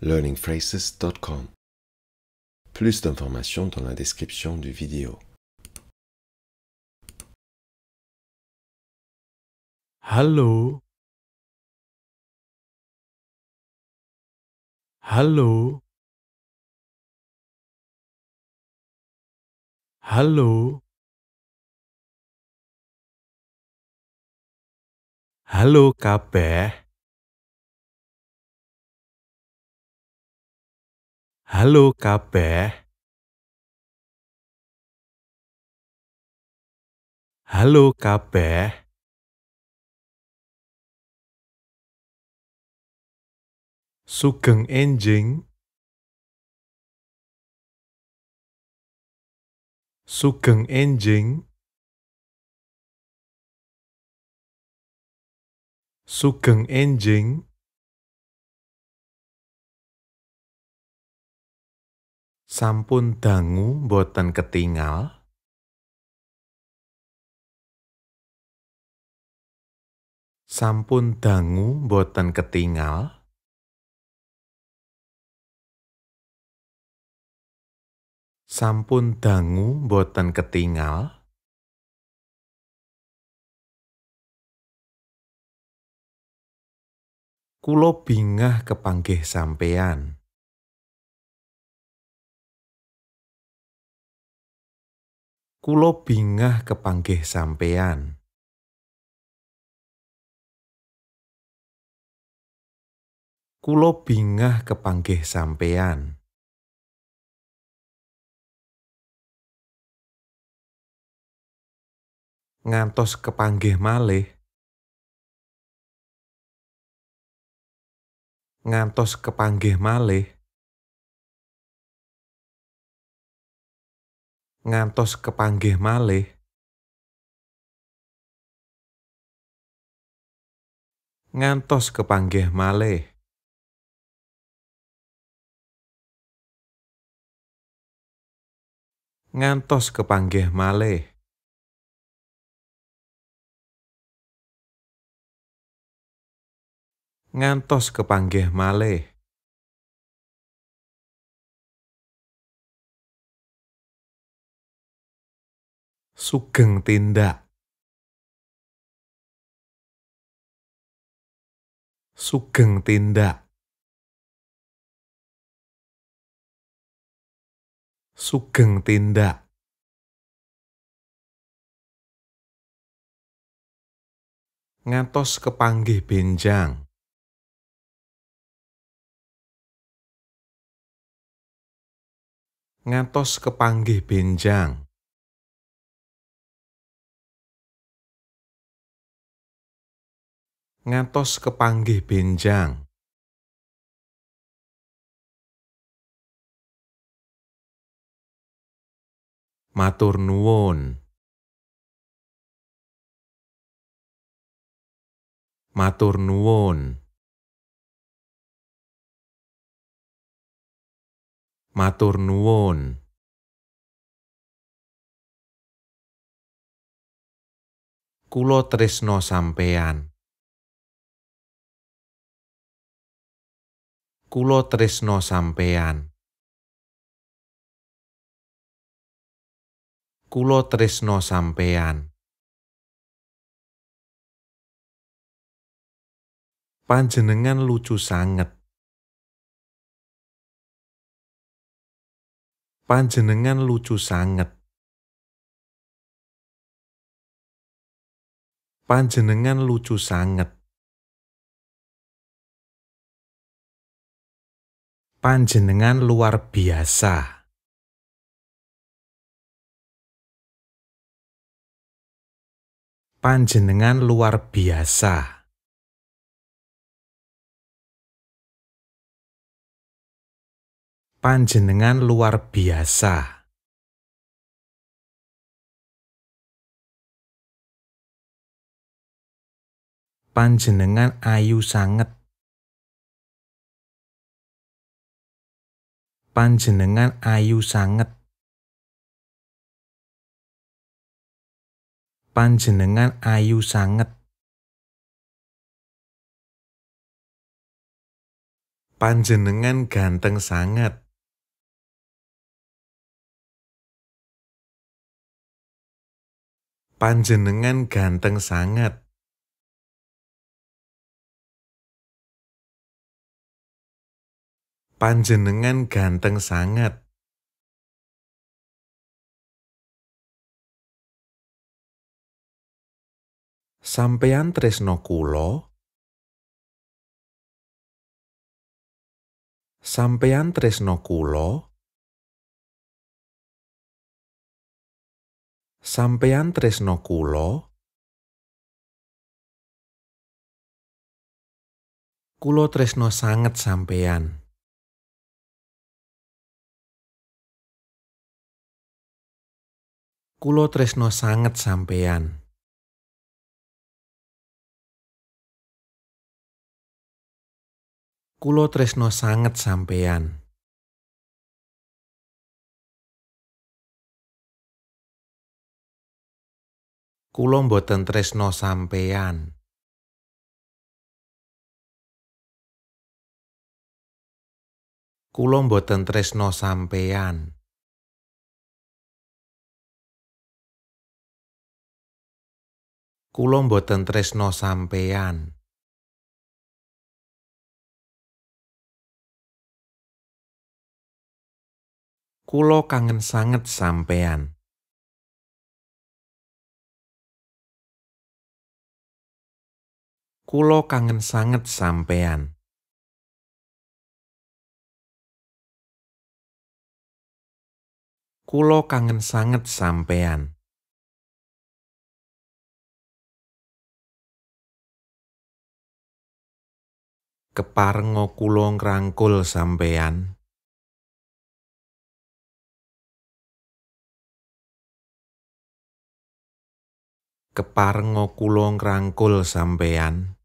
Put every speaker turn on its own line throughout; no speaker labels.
learningphrases.com. Plus d'informations dans la description du vidéo. Hallo. Hallo. Hallo. Hallo kabeh. Halo kabeh. Halo kabeh. Sugeng enjing. Sugeng enjing. Sugeng enjing. sampun dangu boten ketingal sampun dangu boten ketingal sampun dangu boten ketingal kulo bingah kepanggih sampean Kulo bingah kepanggih sampean. Kulo bingah kepanggih sampean. Ngantos kepanggih malih. Ngantos kepanggih malih. ngantos kepanggih malih ngantos kepanggih malih ngantos kepanggih malih ngantos kepanggih malih Sugeng Tindak Sugeng Tindak Sugeng Tindak Ngatos kepanggih benjang Ngatos kepanggih benjang ngantos kepanggih benjang. Matur nuwun. Matur nuwun. Matur nuwun. Kulo tresno sampean. kulo tresno sampean. Kulo tresno sampean. Panjenengan lucu sanget. Panjenengan lucu sanget. Panjenengan lucu sanget. Panjenengan luar biasa. Panjenengan luar biasa. Panjenengan luar biasa. Panjenengan ayu sangat. Panjenengan ayu sanget. Panjenengan ayu sanget. Panjenengan ganteng sangat. Panjenengan ganteng sangat. Panjenengan ganteng sangat. Sampeyan tresno kulo. Sampeyan tresno kulo. Sampeyan tresno kulo. Kulo tresno sangat sampeyan. Kulo tresno sanget sampean. Kulo tresno sanget sampean. Kulo mboten tresno sampean. Kulo mboten tresno sampeyan. kula mboten tresno sampean. Kulo kangen sanget sampean. Kulo kangen sanget sampean. Kulo kangen sanget sampean. keparenga kula ngrangkul sampean. keparenga kula ngrangkul sampean.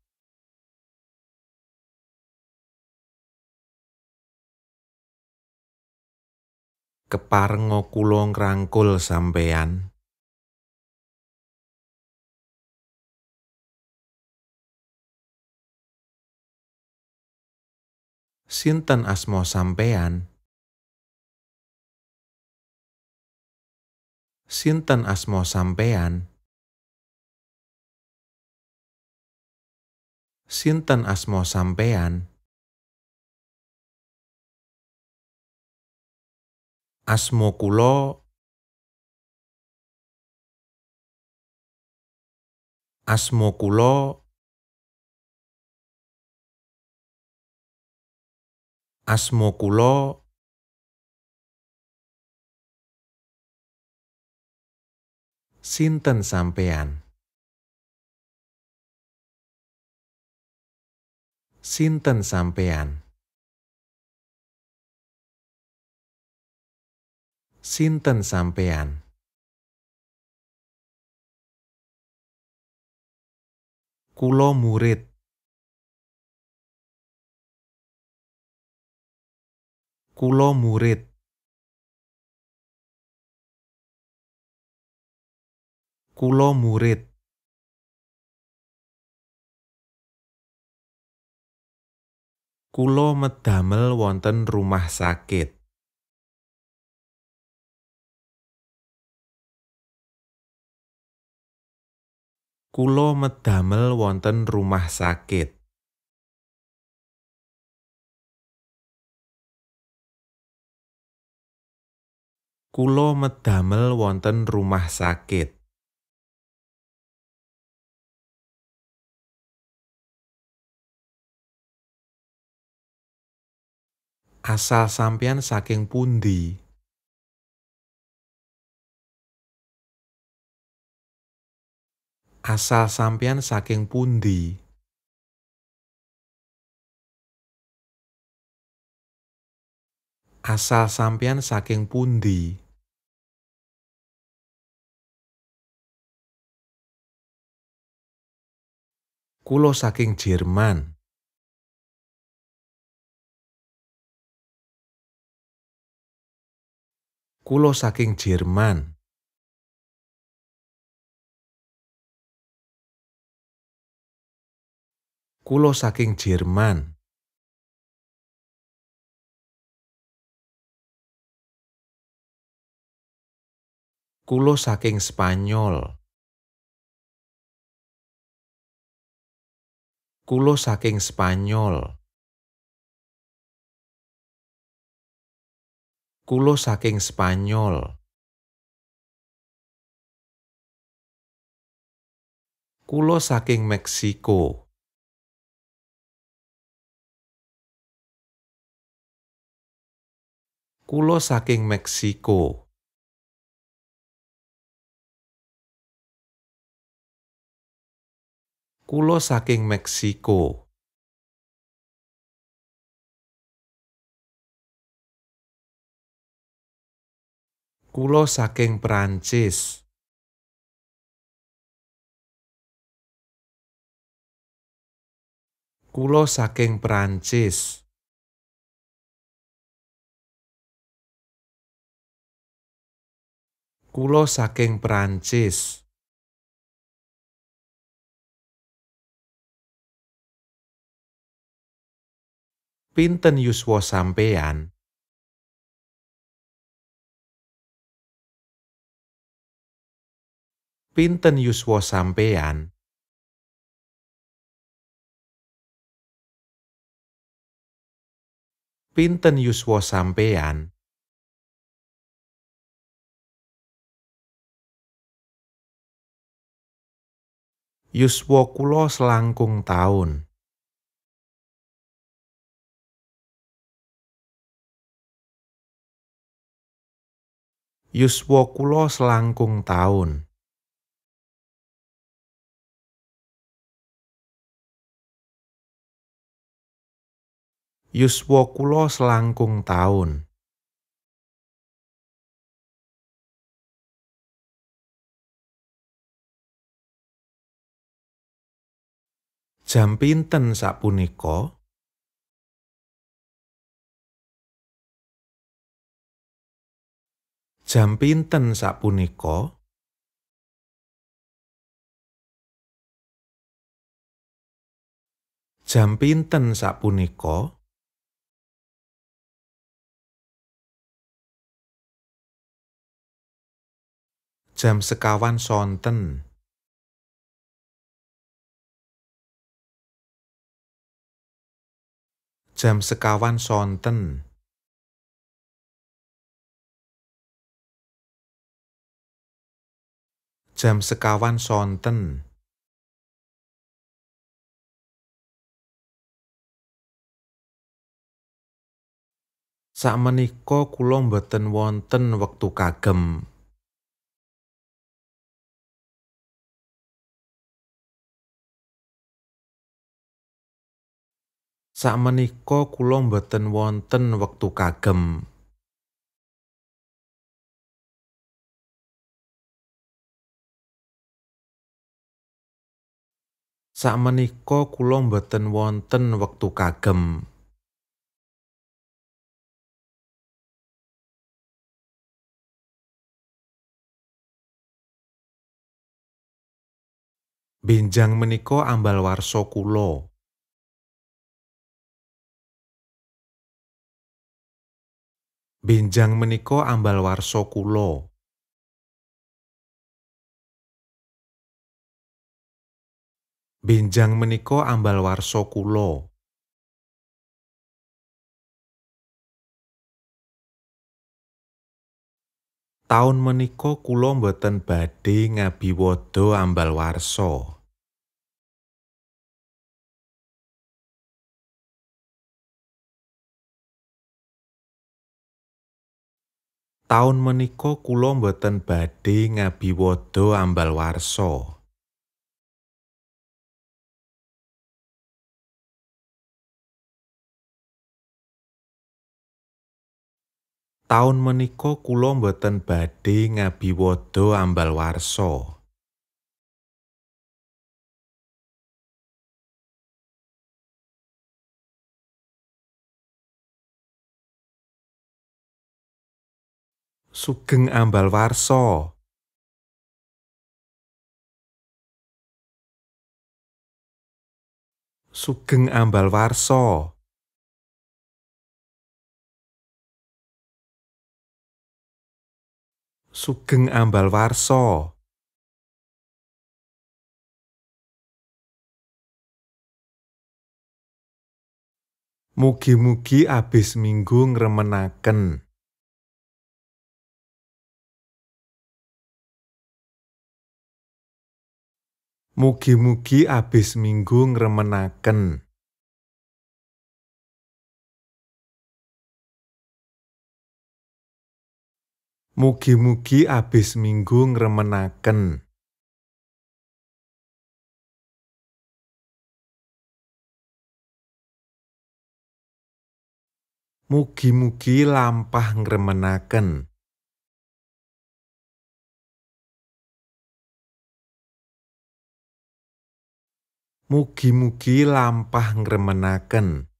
keparenga kula ngrangkul sampeyan sinten asmo sampean? Sinten asmo sampean? Sinten asmo sampean? Asmo kulo Asmo kulo Asmo kulo Sinten sampean? Sinten sampean? Sinten sampean? Kulo murid. Kulo murid. Kulo murid. Kulo medamel wonten rumah sakit. Kulo medamel wonten rumah sakit. Kulo medamel wonten rumah sakit.
Asal sampeyan saking pundi? Asal sampeyan saking
pundi? asal sampeyan saking pundi Kulo saking Jerman. Kulo saking Jerman. Kulo saking Jerman. Kulo saking Spanyol. kulo saking Spanyol. Kulo saking Spanyol. Kulo saking Meksiko. Kulo saking Meksiko. kulo saking Meksiko. Kulo saking Prancis. Kulo saking Prancis. Kulo saking Prancis. pinten yuswo sampeyan? Pinten yuswo sampeyan? Pinten yuswo sampeyan? Yuswo kula selangkung tahun. yuswa kula selangkung tahun. Yuswa kula selangkung tahun. Jam pinten sapunika? Jam pinten sapunika? Jam pinten sapunika? Jam sekawan sonten. Jam sekawan sonten. jam sekawan sonten. Sakmenika kula mboten wonten wektu kagem. Sakmenika kula mboten wonten wektu kagem. Sakmenika kula mboten wonten wektu kagem. Benjang menika ambal warsa kula. Benjang menika ambal warsa kula. Binjang menika ambal warsa kula.
Taun menika kula mboten badhe ngabiwada ambal warsa. Taun menika kula mboten badhe ngabiwada ambal warsa. Taun menika kula mboten badhe ngabiwada ambal warsa.
Sugeng ambal warsa. Sugeng ambal warsa. Sugeng Ambal Warsa Mugi-mugi abis minggu ngremenaken. Mugi-mugi abis minggu ngremenaken. Mugi-mugi abis minggu ngremenaken Mugi-mugi lampah ngremenaken Mugi-mugi lampah ngremenaken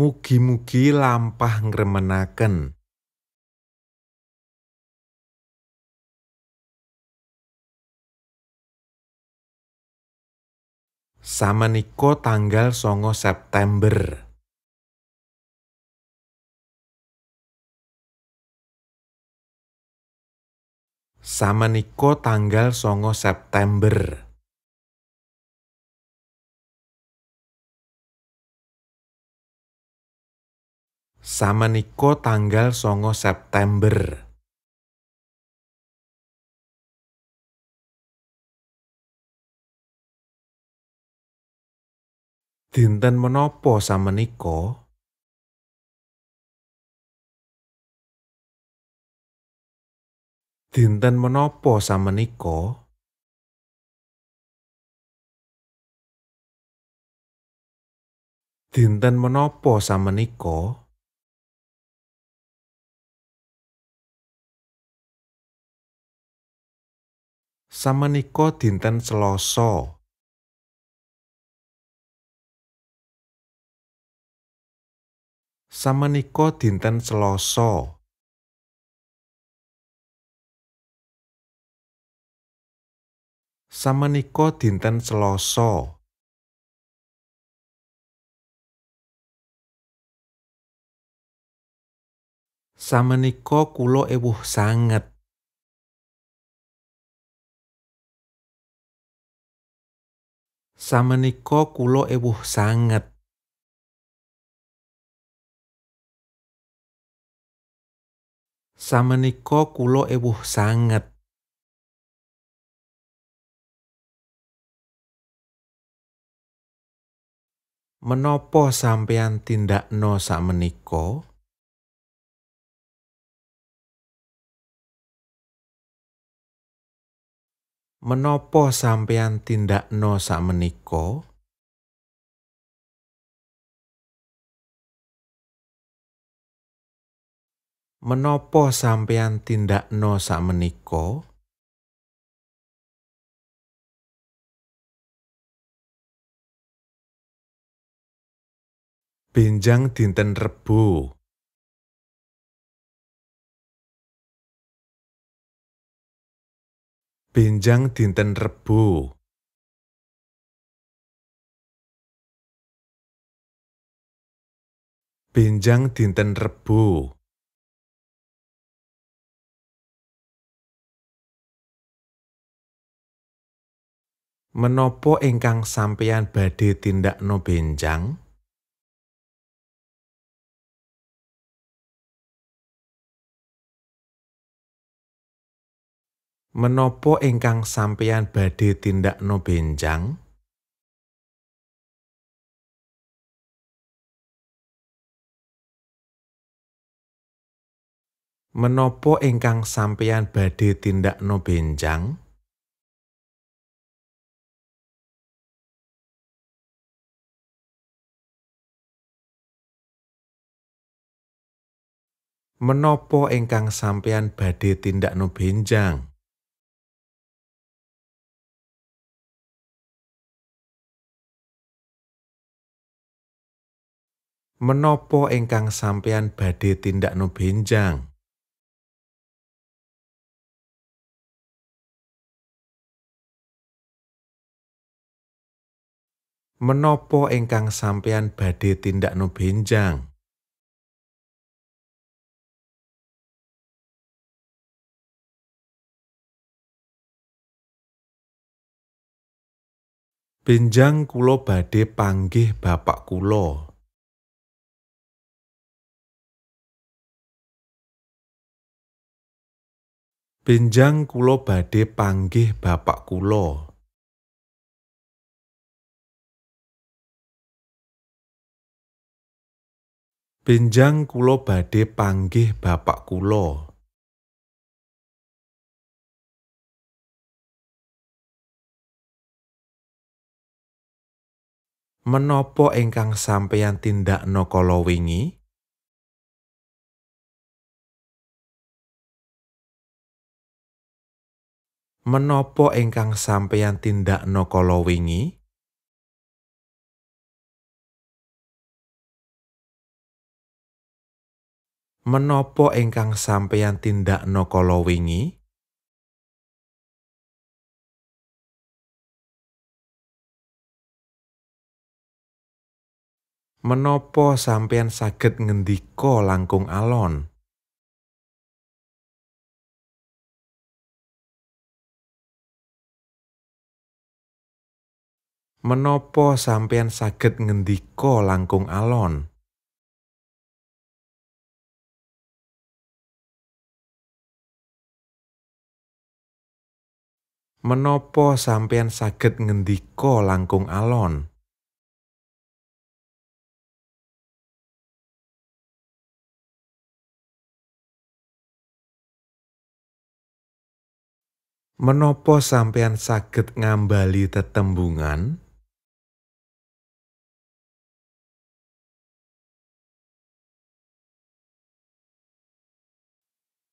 Mugi-mugi lampah ngremenaken. niko tanggal songo September. Sama niko tanggal songo September. sama Niko tanggal songo September. Dinten menopo sama Niko? Dinten menopo sama Niko? Dinten menopo sama Niko? Samenika dinten Selasa Samenika dinten Selasa Samenika dinten Selasa Samenika kulo ewuh sangat. Samenika kulo ewuh sanget. Samenika kulo ewuh sanget. Menopo sampeyan tindakno sakmenika? menika? Menopo sampean sampeyan tindakno meniko, Menopo sampean sampeyan tindakno meniko, Benjang dinten rebu. Benjang dinten rebu, Benjang dinten rebu, Menopo ingkang sampeyan badhe tindakno benjang? menopo ingkang sampeyan badhe no benjang? Menopo ingkang sampeyan badhe no benjang? Menopo ingkang sampeyan badhe no benjang? menopo ingkang sampeyan badhe no benjang? Menopo ingkang sampeyan badhe no benjang? Benjang kulo badhe panggih bapak kulo. Benjang kulo badhe panggih bapak kulo. Benjang kulo badhe panggih bapak kulo. Menopo ingkang sampeyan tindak kala wingi? Menopo ingkang sampeyan tindak kala wingi? Menopo ingkang sampeyan tindak kala wingi? Menopo sampeyan saged ngendiko langkung alon? Menopo sampeyan saged ngendika langkung alon? Menopo sampeyan saged ngendika langkung alon? Menopo sampeyan saged ngambali tetembungan?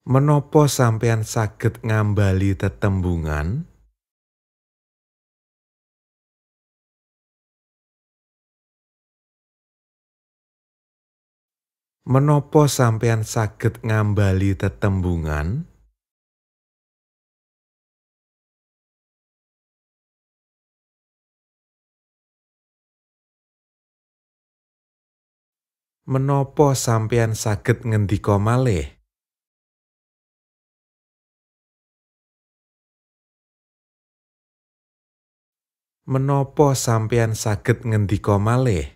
Menopo sampean saged ngambali tetembungan? Menopo sampean saged ngambali tetembungan? Menopo sampean saged ngendiko malih? Menopo sampeyan saged ngendika malih?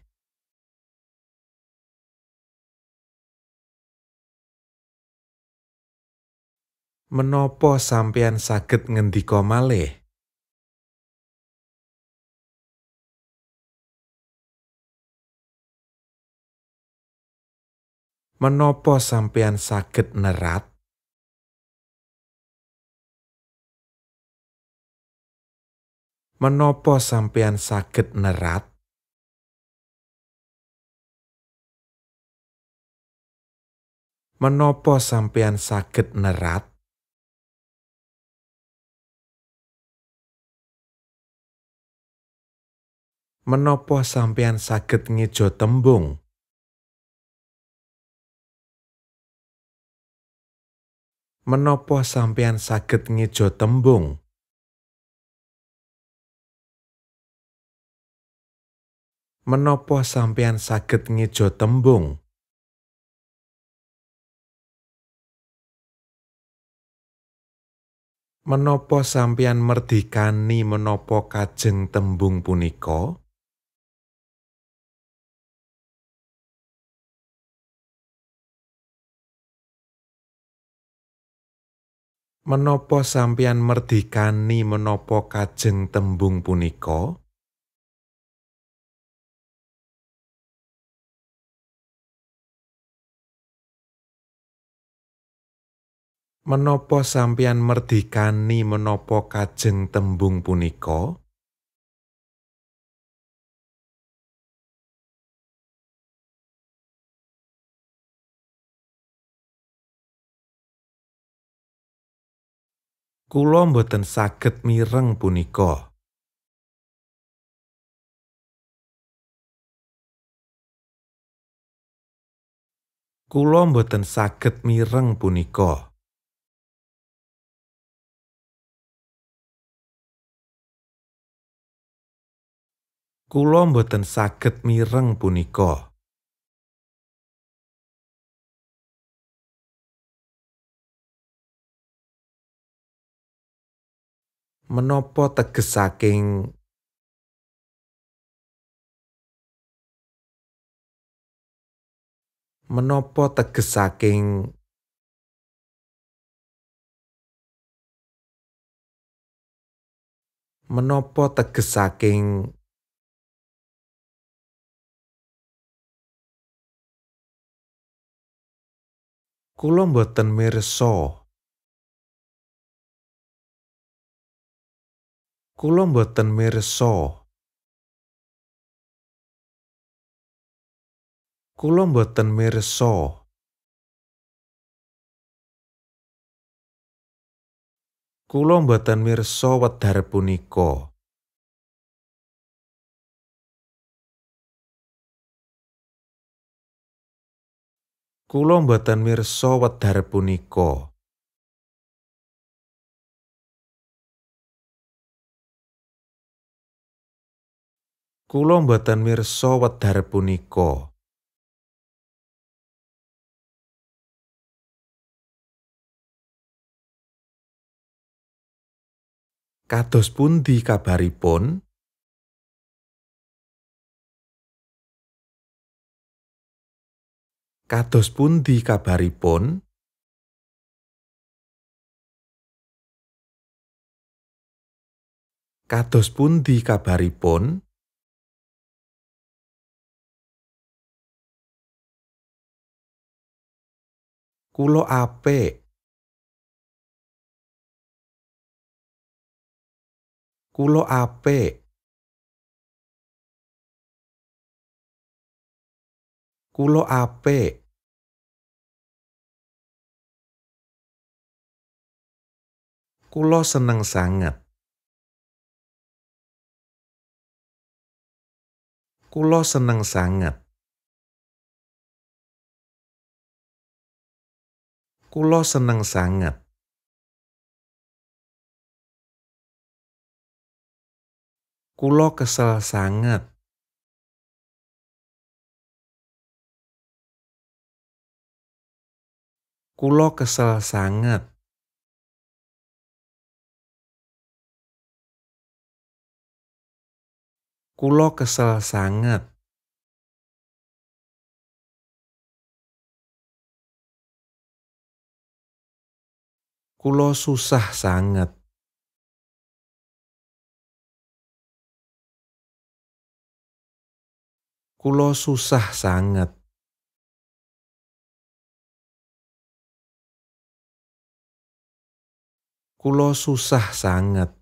Menopo sampeyan saged ngendika malih? Menopo sampeyan saged nerat? menopo sampean sakit nerat? Menopo sampean sakit nerat? Menopo sampean sakit ngejo tembung? Menopo sampean
sakit ngejo tembung? Menopo sampeyan saged ngejo tembung? Menopo sampeyan merdikani menopo kajeng tembung punika? Menopo sampeyan merdikani menopo kajeng tembung punika? Menopo sampeyan merdikani menopo kajeng tembung punika?
Kulo mboten saged mireng punika. Kulo mboten saged mireng punika. kula mboten saged mireng punika. Menapa teges saking menapa teges saking menapa teges saking kula mboten mirsa kula mboten mirsa kula mboten mirsa kula mboten mirsa wedhar punika Kulo mboten mirsa wedhar punika Kulo mboten mirsa wedhar punika. Kados pundi kabaripun? kados pun, kabaripun? Kados pundi pun, Kulo ape, Kulo ape, Kulo apik. Kulo seneng sangat. Kulo seneng sangat. Kulo seneng sangat. Kulo kesel sangat. Kulo kesel sangat. Kulo kesel sangat. Kulo susah sangat. Kulo susah sangat. Kulo susah sangat.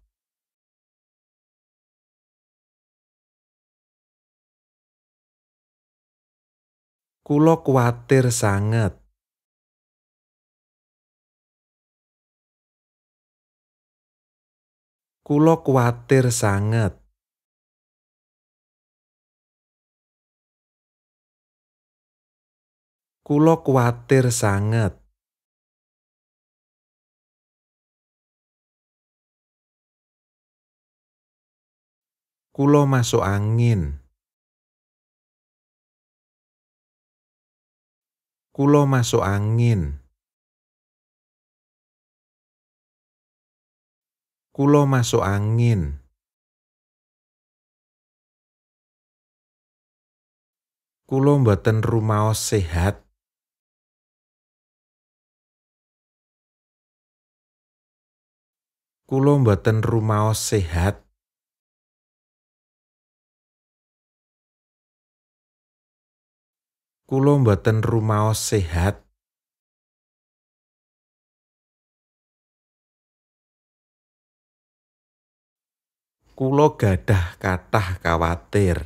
Kulo kuatir sangat. Kulo kuatir sangat. Kulo kuatir sangat. Kulo masuk angin. Kulo masuk angin. Kulo masuk angin. Kulo mboten rumaos sehat. Kulo mboten rumaos sehat. kulo mboten rumaos sehat Kulo gadah kathah khawatir.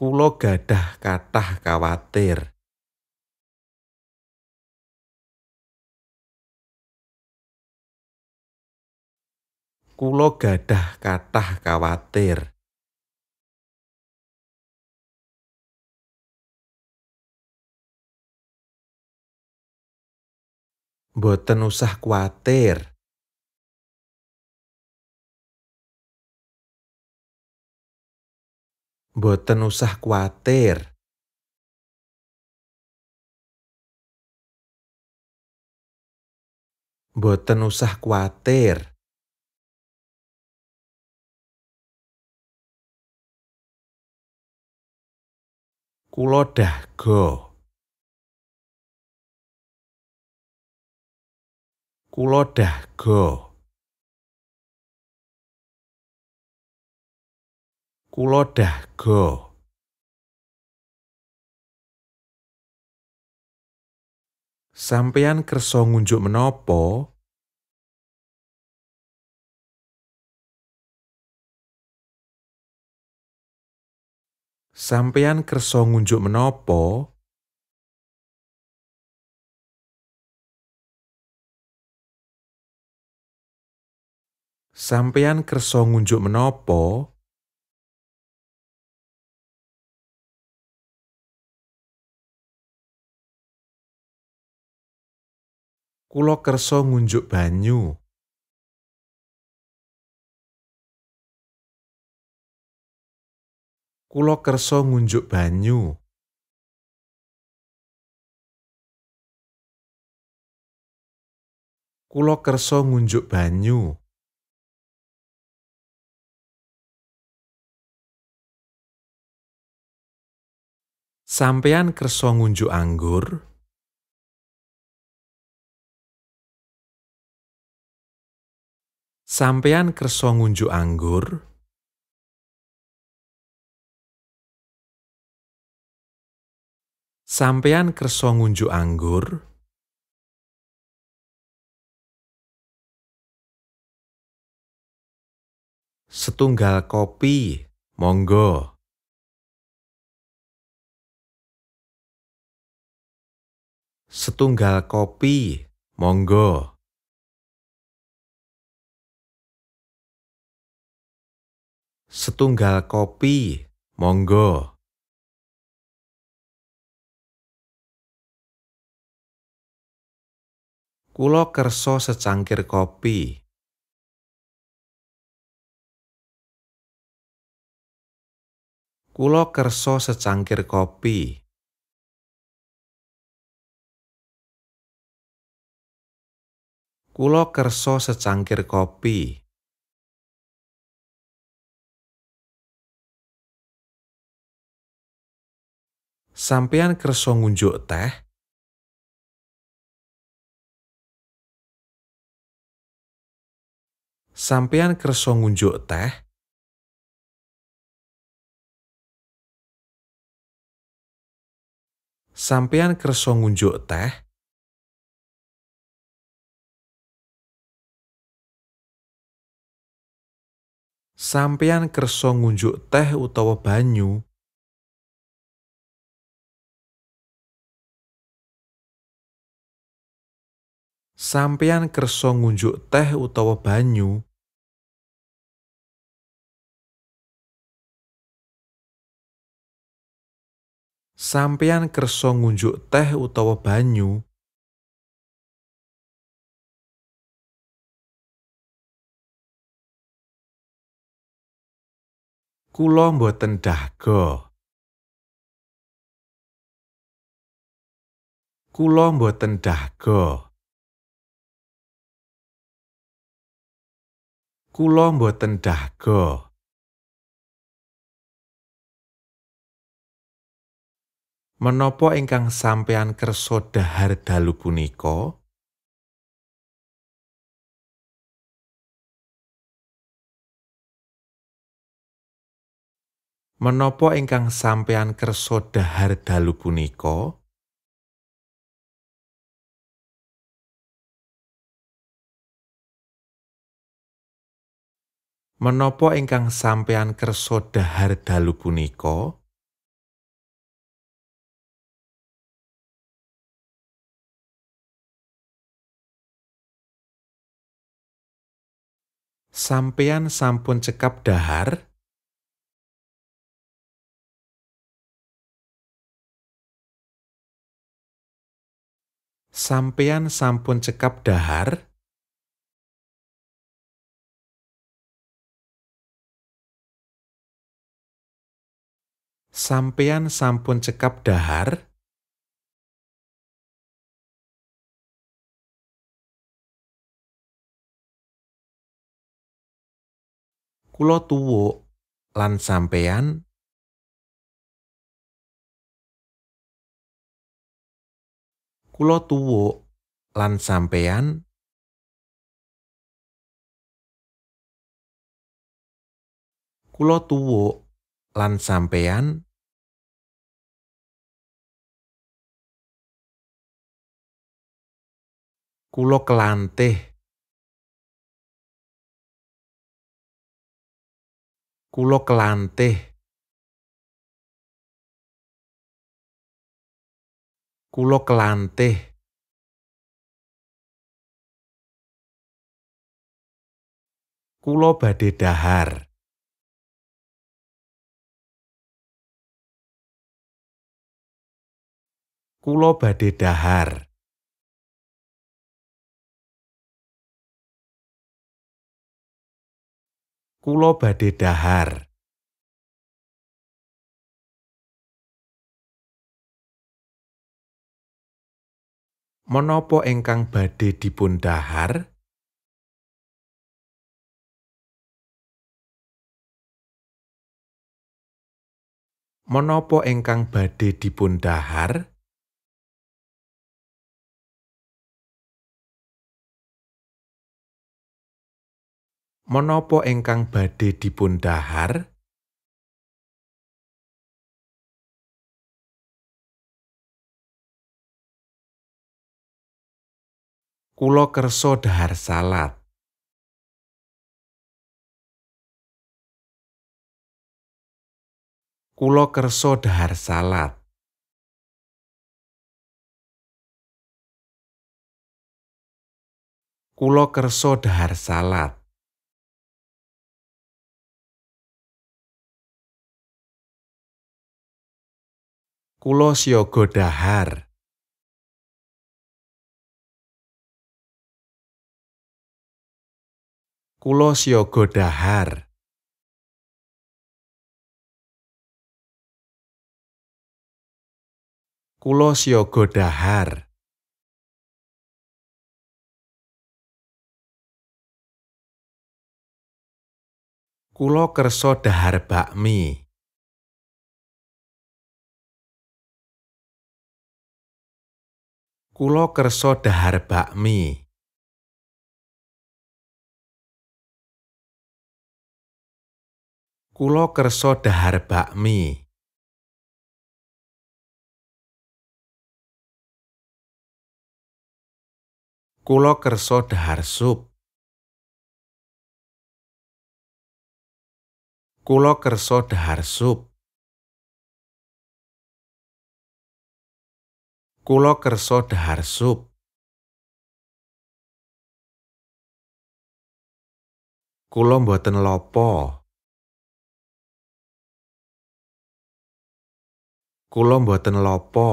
Kulo gadah kathah khawatir. Kulo gadah kathah khawatir. Boten usah kuatir. Boten usah kuatir. Boten usah kuatir. kula dago. Kula dago. Kula dago. Sampeyan kersa ngunjuk menopo? Sampeyan kerso ngunjuk menopo? Sampeyan kerso ngunjuk menopo? Kulo kerso ngunjuk banyu. Kulo kersa ngunjuk banyu. Kulo kersa ngunjuk banyu. Sampean kersa ngunjuk anggur? Sampean kersa ngunjuk anggur? Sampean kerso ngunjuk anggur? Setunggal kopi, monggo. Setunggal kopi, monggo. Setunggal kopi, monggo. Kulo kerso secangkir kopi. Kulo kerso secangkir kopi. Kulo kerso secangkir kopi. Sampeyan kerso ngunjuk teh? sampean kerso ngunjuk teh? Sampean kerso ngunjuk teh? Sampean kerso ngunjuk teh utawa banyu? Sampean kerso ngunjuk teh utawa banyu? sampeyan kersa ngunjuk teh utawa banyu, kula mboten dahga Kula mboten dahga Kula mboten dahga. Menopo ingkang sampean kersa dahar dalu punika? Menopo ingkang sampean kersa dahar dalu punika? Menopo ingkang sampean kersa dahar dalu punika? sampean sampun cekap dahar? Sampean sampun cekap dahar? Sampian sampun cekap dahar? kulo tuwo lan sampeyan kulo tuwo lan sampeyan kulo tuwo lan sampeyan kulo kelantih Kulo kelantih. Kulo kelantih. Kulo badhe dahar. Kulo badhe dahar. Kulo badhe dahar. Menapa ingkang badhe dipun dahar? Menapa ingkang badhe dipun dahar? menopo ingkang badhe dipun dahar? Kulo kerso dahar salat, Kulo kerso dahar salat, Kulo kerso dahar salat. Kulo siaga dahar. Kulo siaga dahar. Kulo siaga dahar. Kulo kerso dahar bakmi. Kulo kerso dahar bakmi. Kulo kerso dahar bakmi. Kulo kerso dahar sup. Kulo kerso dahar sup. Kulo kerso dahar sup. Kulo mboten lopo. Kulo mboten lopo.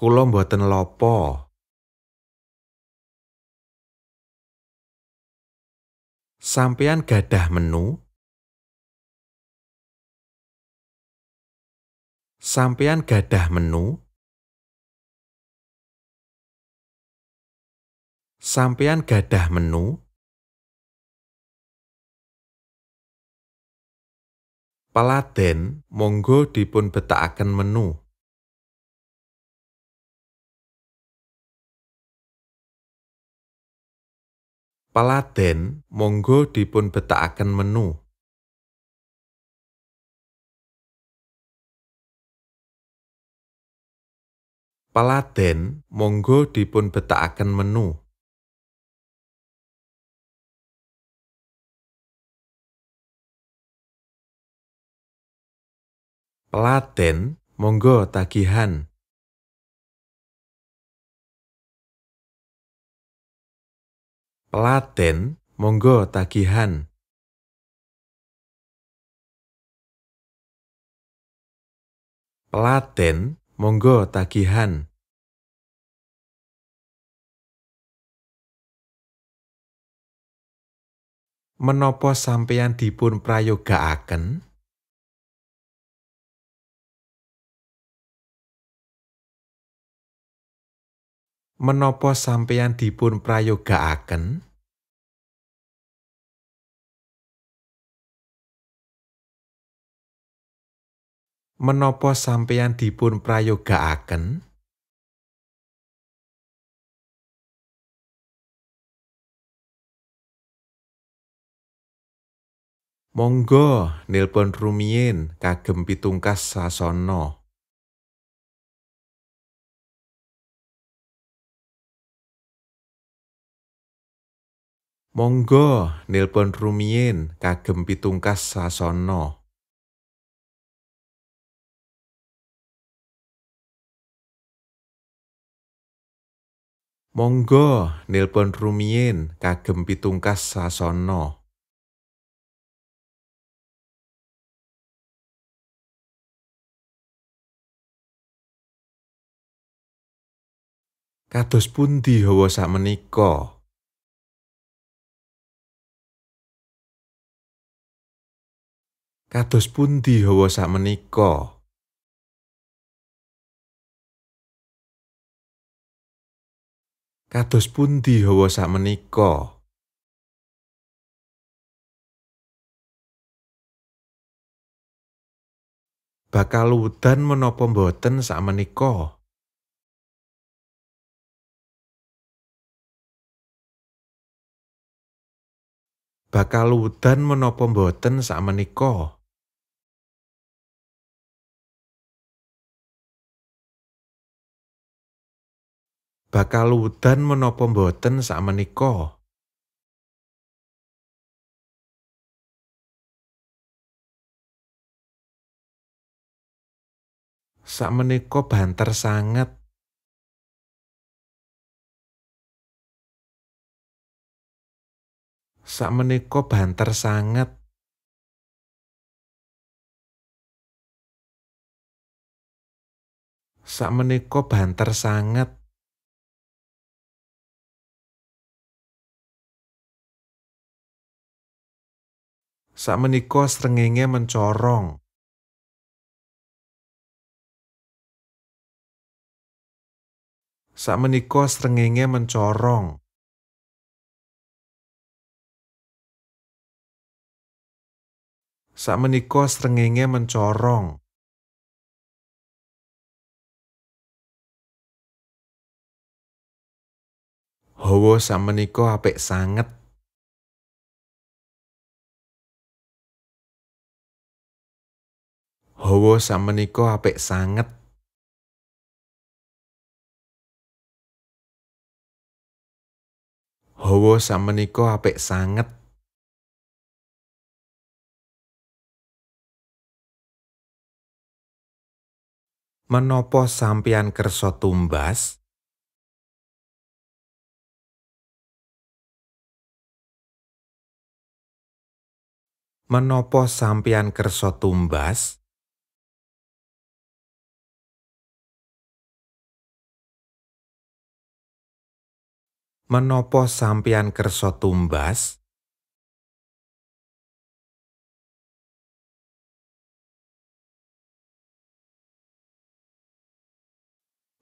Kulo mboten lopo. sampeyan gadah menu sampean gadah menu? Sampean gadah menu? Paladen monggo dipun betakaken menu. Paladen monggo dipun betakaken menu. Paladen monggo dipun betakaken menu. Pelaten monggo tagihan. Pelaten monggo tagihan. Pelaten Monggo tagihan. Menopo sampeyan dipun prayogaaken? Menopo sampeyan dipun akan Menopo sampeyan dipun prayogaaken? Monggo nilpon rumiyin kagem pitungkas sasana. Monggo nilpon rumiyin kagem pitungkas sasana. Monggo nilpon rumiyin kagem pitungkas sasana. Kados pundi hawa sakmenika? Kados pundi hawa sakmenika? Kados pundi hawa menika Bakal udan menapa mboten menika Bakal udan menapa mboten menika bakal udan menopo mboten Sak sakmenika banter sangat sakmenika banter sangat sakmenika banter sangat Sakmenika srengenge mencorong. Sakmenika srengenge mencorong. Sakmenika srengenge mencorong. Hawa sakmenika apik sanget. hawa samenika apik sanget hawa samenika apik sanget menopo sampeyan kerso tumbas menopo sampeyan kerso tumbas menopo sampeyan kerso tumbas?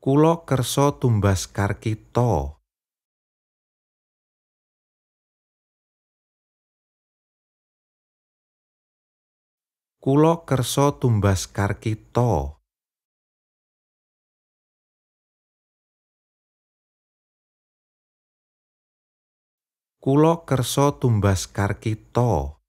Kulo kerso tumbas karkito. Kulo kerso tumbas karkito. Kulo kerso tumbas karkito.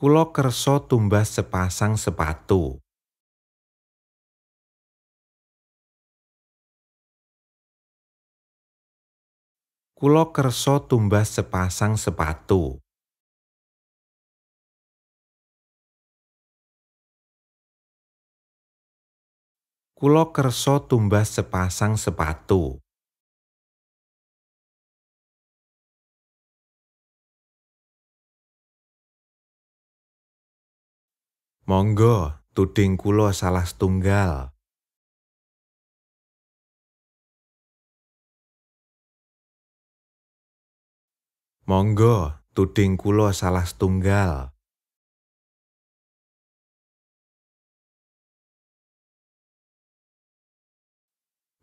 Kulo kerso tumbas sepasang sepatu. Kulo kerso tumbas sepasang sepatu. Kulo kerso tumbas sepasang sepatu. Monggo, tuding kulo salah setunggal. Monggo, tuding kulo salah setunggal.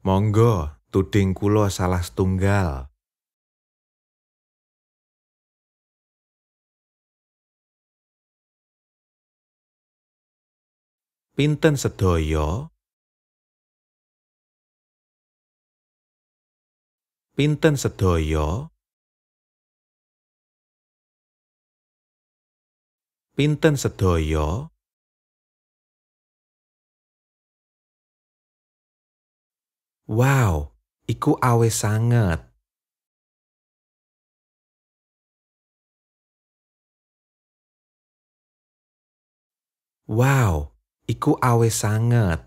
Monggo, tuding kula salah setunggal. Pinten sedoyo, Pinten sedoyo, Pinten sedoyo. Wow, iku awet sangat. Wow, iku awet sangat.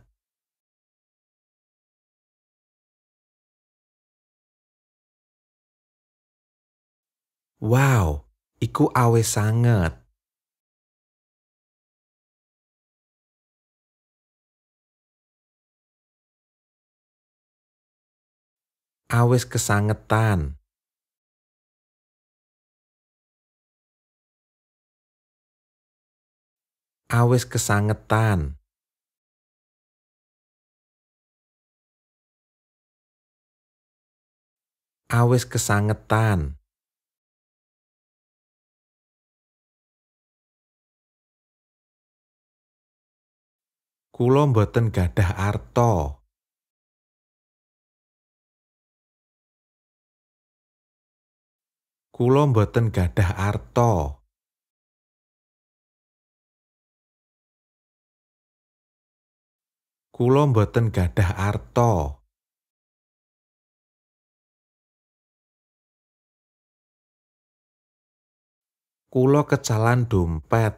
Wow, iku awet sangat. awes kesangetan. Awes kesangetan. Awes kesangetan. Kulo mboten gadah arto. Kulo mboten gadah arto. Kulo mboten gadah arto. Kulo kecalan dompet.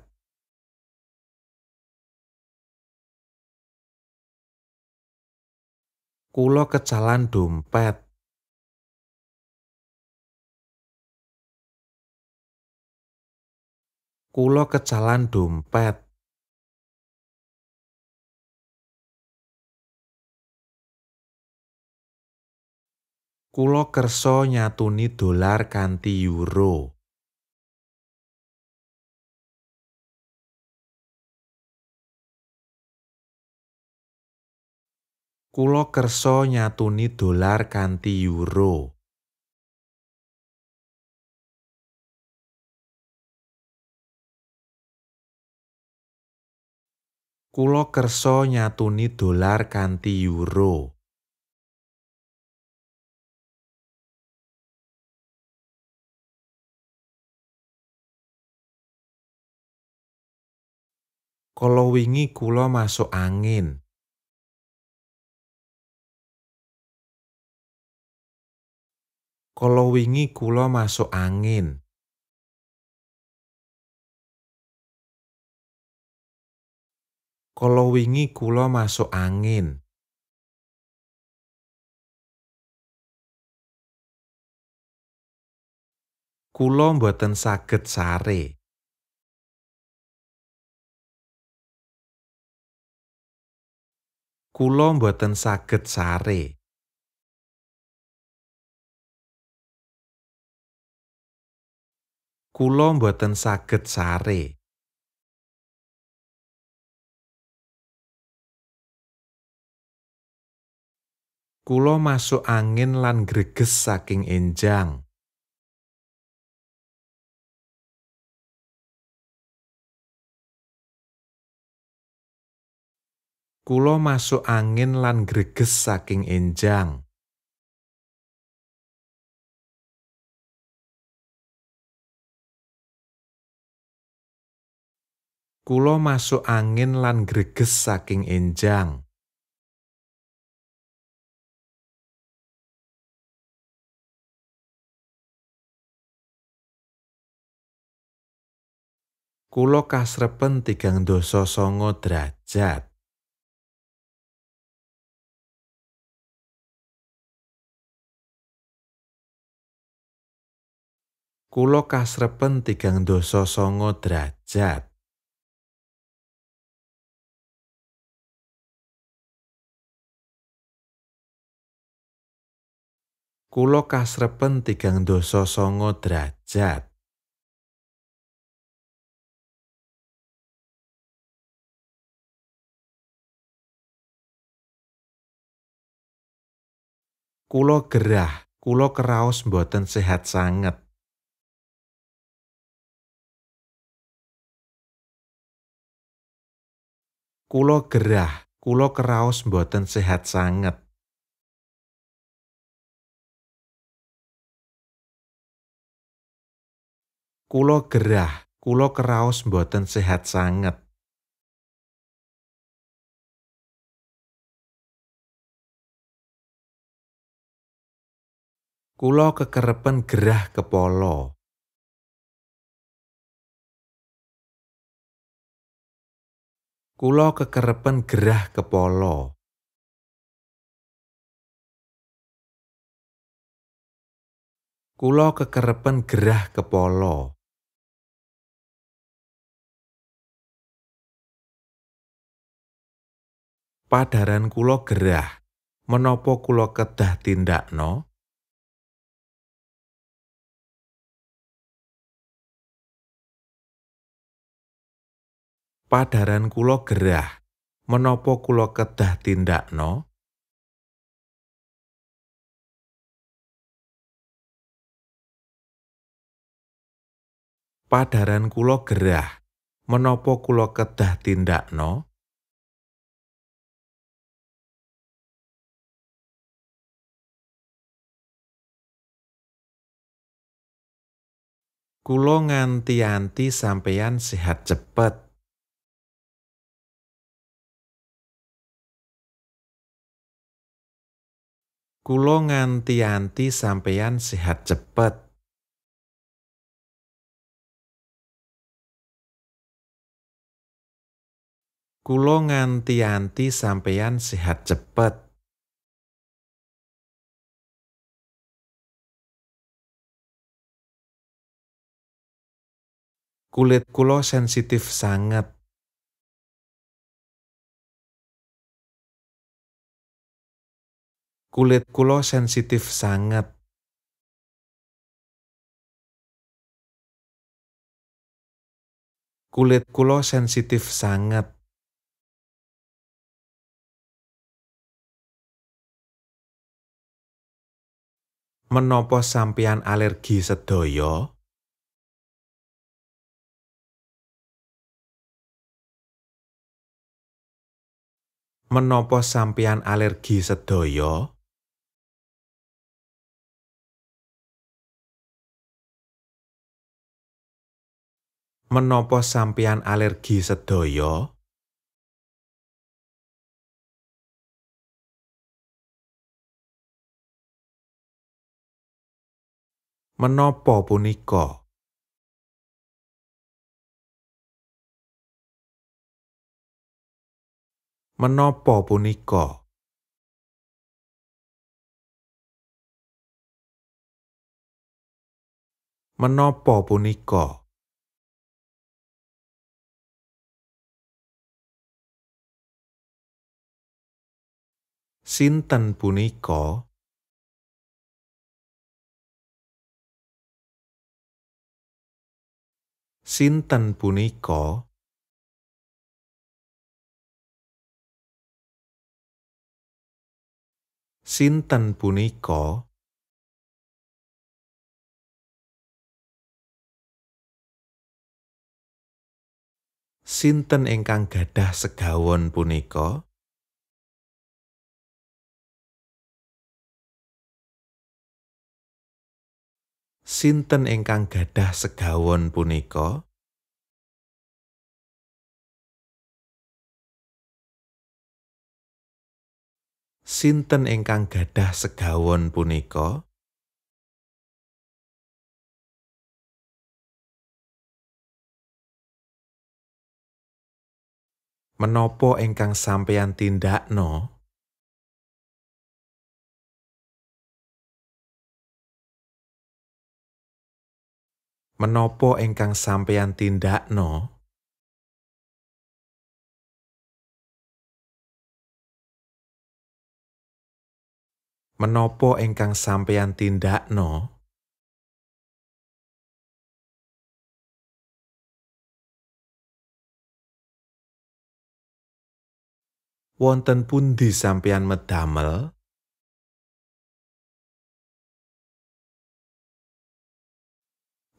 Kulo kecalan dompet. Kulo kecalan dompet. Kulo kerso nyatuni dolar kanti euro. Kulo kerso nyatuni dolar kanti euro. Kulo kerso nyatuni dolar kanti euro. Kolo wingi kulo masuk angin.
Kolo wingi kulo masuk angin. Kalau wingi kula masuk
angin. Kula mboten saged sare. Kula mboten saged sare. Kula mboten saged sare. Kulo masuk angin lan greges saking enjang. Kulo masuk angin lan greges saking enjang. Kulo masuk angin lan greges saking enjang. Kulo kasrepen tigang dosa sanga derajat. Kulo kasrepen tigang dosa sanga derajat. Kulo kasrepen tigang dosa songo derajat. Kulo gerah, kulo keraos mboten sehat sangat. Kulo gerah, kulo keraos mboten sehat sangat. Kulo gerah, kulo keraos mboten sehat sangat. Kulo kekerepen gerah polo. Kulo kekerepen gerah polo. Kulo kekerepen gerah polo. Padaran kulo gerah, menopo kulo kedah tindakno? padaran kulo gerah menopo kulo kedah tindak no. padaran kulo gerah menopo kulo kedah tindak no Kulo nganti-anti sampeyan sehat cepet. Kulo nganti-anti sampeyan sehat cepet. Kulo nganti-anti sampeyan sehat cepet. Kulit kulo sensitif sangat. Kulit kulo sensitif sangat. Kulit kulo sensitif sangat. Menopo sampeyan alergi sedoyo, Menopo sampeyan alergi sedoyo. Menopo sampeyan alergi sedoyo. Menopo punika? Menopo punika? Menopo punika? Sinten punika? Sinten punika? Sinten punika? Sinten ingkang gadah segawon punika? punika? sinten ingkang gadah segawon punika? Sinten ingkang gadah segawon punika? Menopo ingkang sampeyan no. menopo engkang sampeyan no. menopo engkang sampeyan tindakno wonten pundi
sampeyan medamel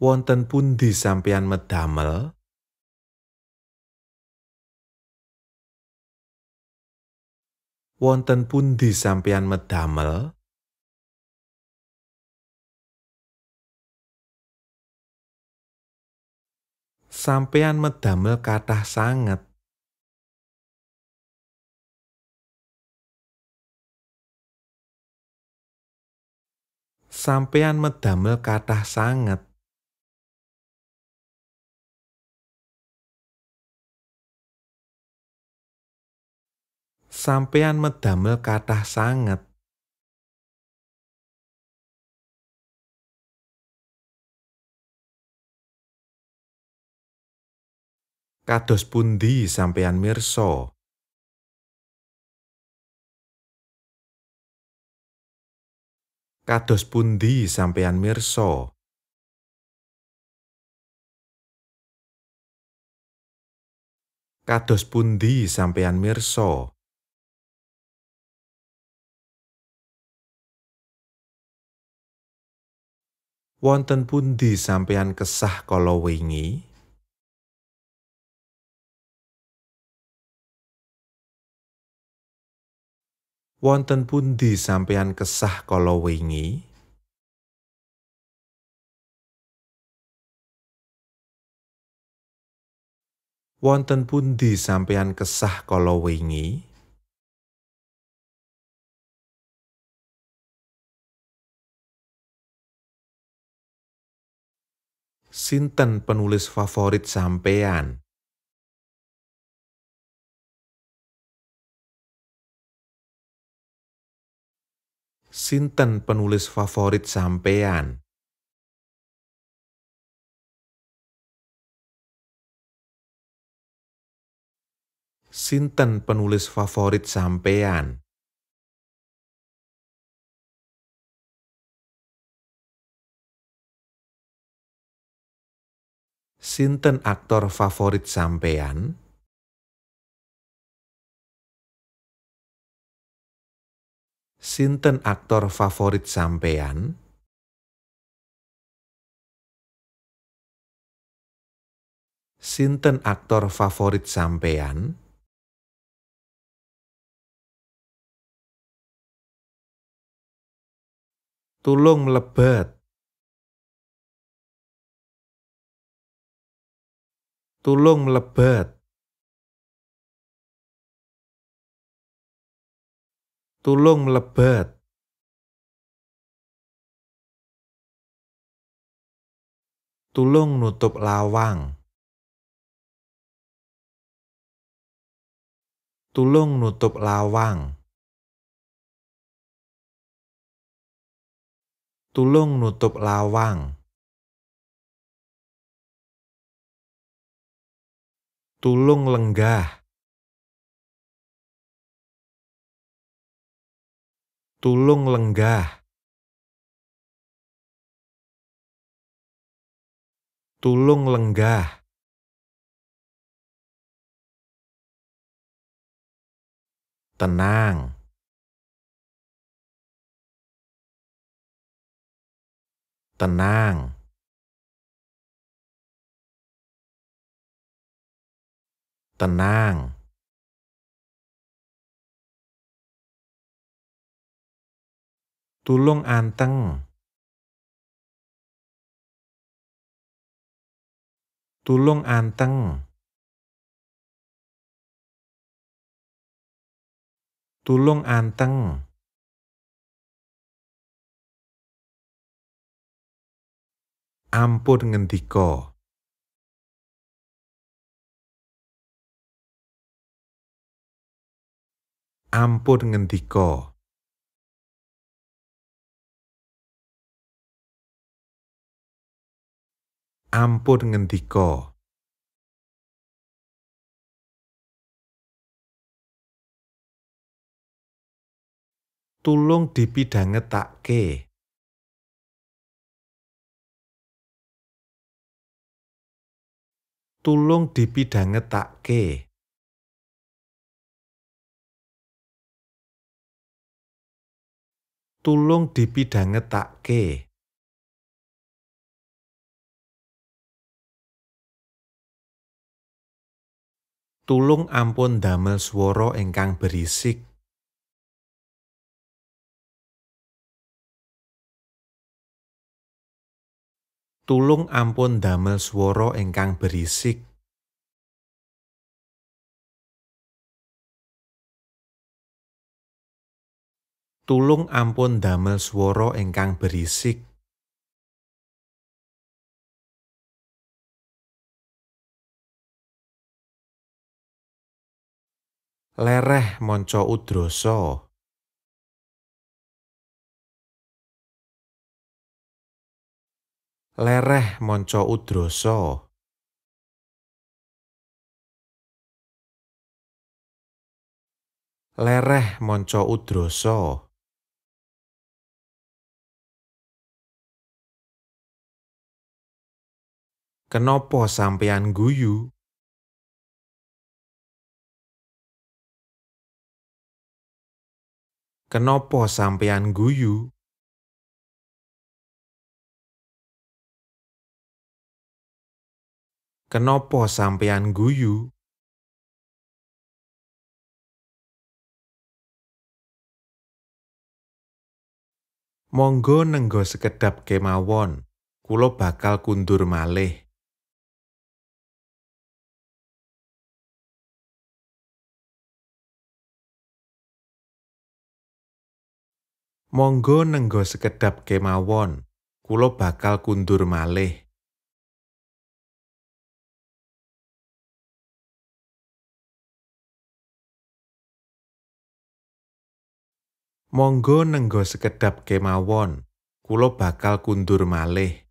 wonten di sampeyan medamel?
Wonten di sampeyan medamel? Sampeyan medamel kathah sanget. Sampeyan medamel kathah sanget. sampean medamel kathah sangat. Kados pundi sampean Mirso. Kados pundi sampean Mirso. Kados pundi sampean Mirso. wonten pundi sampeyan kesah kala wingi? Wonten pundi sampeyan kesah kala wingi? Wonten pundi sampeyan kesah kala wingi? Sinten penulis favorit sampean? Sinten penulis favorit sampean? Sinten penulis favorit sampean? Sinten aktor favorit sampean? Sinten aktor favorit sampean? Sinten aktor favorit sampean? Tulung mlebet. tulung melebat, tulung melebat. Tulung nutup lawang. Tulung nutup lawang. Tulung nutup lawang. tulung lenggah, tulung lenggah, tulung lenggah, tenang. Tenang. tenang tulung anteng tulung anteng tulung anteng ampun ngendika ampun ngendika ampun ngendika tulung dipidangetake tulung ke. tulung dipidhangetake tulung ampun damel swara ingkang berisik. Tulung ampun damel swara ingkang berisik. tulung ampun damel swara ingkang berisik lereh monco udroso. Lereh monco udroso. Lereh monco udroso. Kenopo sampean guyu? Kenopo sampean guyu? Kenopo sampean guyu?
Monggo nenggo sekedap kemawon, kulo bakal kundur malih. Monggo nenggo sekedap kemawon, kulo bakal kundur malih. Monggo nenggo sekedap kemawon, kulo bakal kundur malih.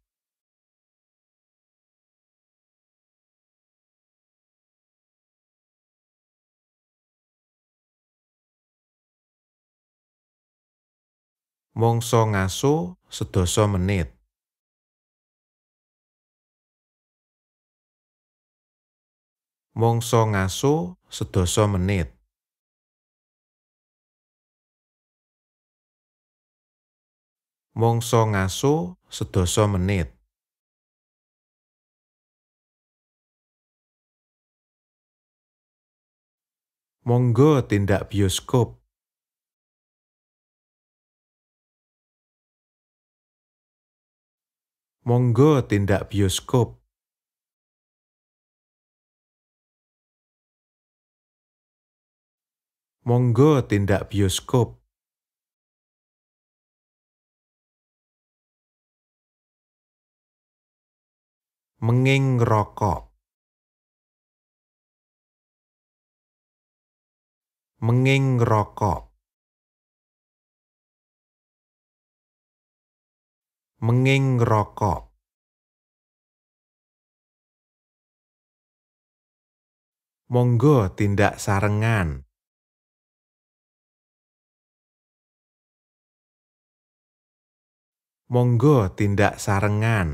Mongso ngaso sedasa menit. Mongso ngaso sedasa menit. Mongso ngaso sedasa menit. Monggo tindak bioskop. Monggo tindak bioskop. Monggo tindak bioskop. Menging rokok. Menging rokok. menging rokok monggo tindak sarengan monggo tindak sarengan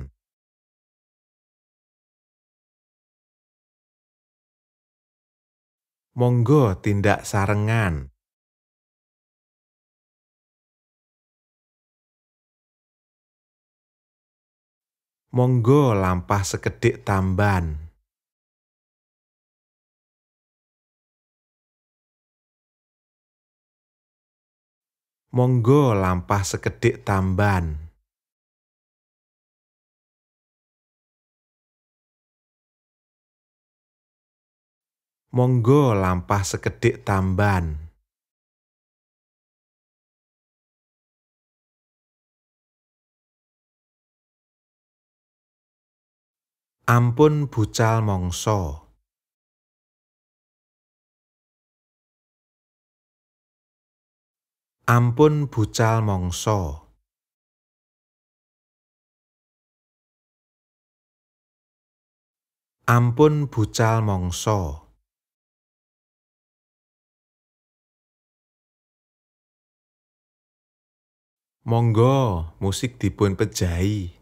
monggo tindak sarengan monggo lampah sekedik tamban, monggo lampah sekedik tamban, monggo lampah sekedik tamban. Ampun bucal mongso. Ampun bucal mongso. Ampun bucal mongso. Monggo musik dipun pejai.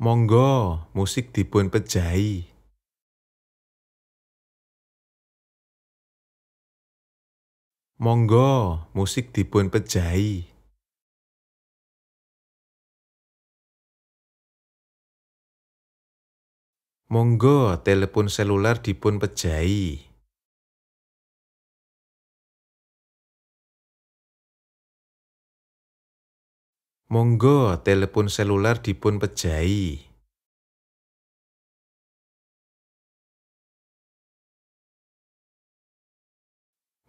Monggo, musik dipun pejahi. Monggo, musik dipun Monggo, telepon seluler dipun pejai. Monggo telepon seluler dipun pejai.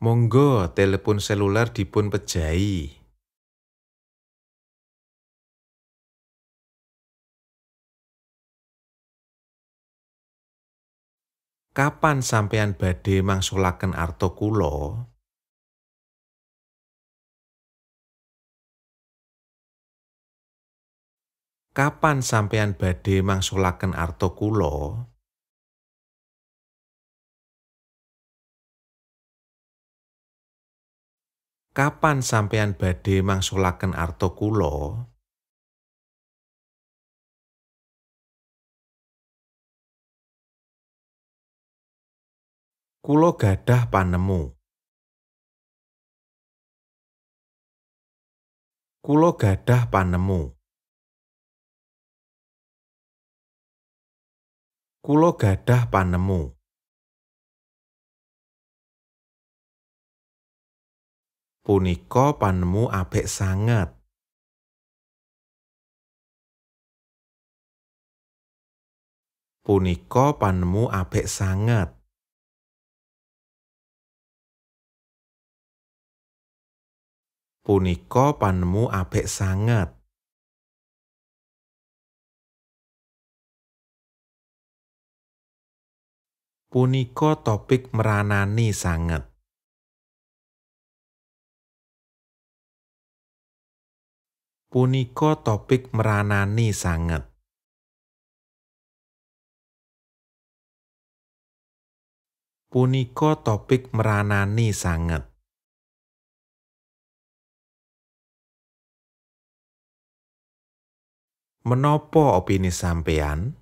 Monggo telepon seluler dipun pejai. Kapan sampean badhe mangsulaken arto kula? kapan sampean badhe mangsulaken arto kulo? Kapan sampean badhe mangsulaken arto kulo? Kulo gadah panemu. Kulo gadah panemu. Kulo gadah panemu. Punika panemu apik sanget. Punika panemu apik sanget. Punika panemu apik sanget. punika
topik meranani sanget. Punika topik meranani sanget.
Punika topik meranani sanget. Menopo opini sampeyan?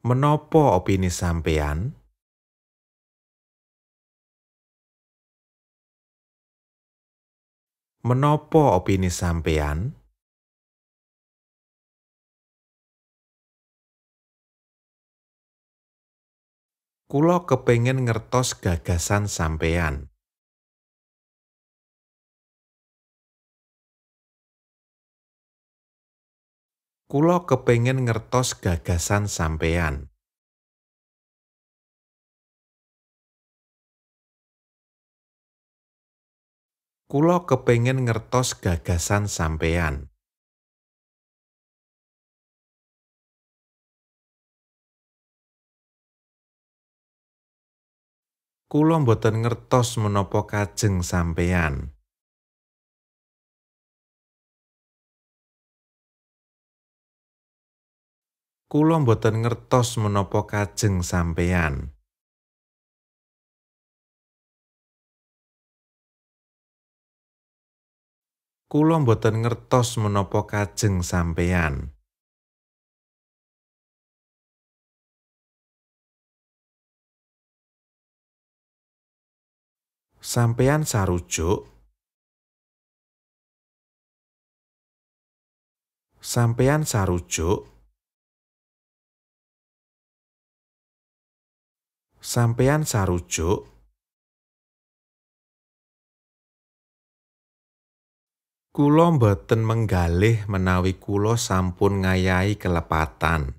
Menopo opini sampean? Menopo opini sampean? Kulo kepengen ngertos gagasan sampean. Kulo kepengen ngertos gagasan sampean. Kulo kepengen ngertos gagasan sampean. Kulo mboten ngertos menopo kajeng sampean. kula mboten ngertos menapa kajeng sampeyan. Kula mboten ngertos menapa kajeng sampeyan. Sampeyan sarujuk Sampeyan sarujuk sampean
sarujuk Kulo mboten menggalih menawi kulo sampun ngayai kelepatan.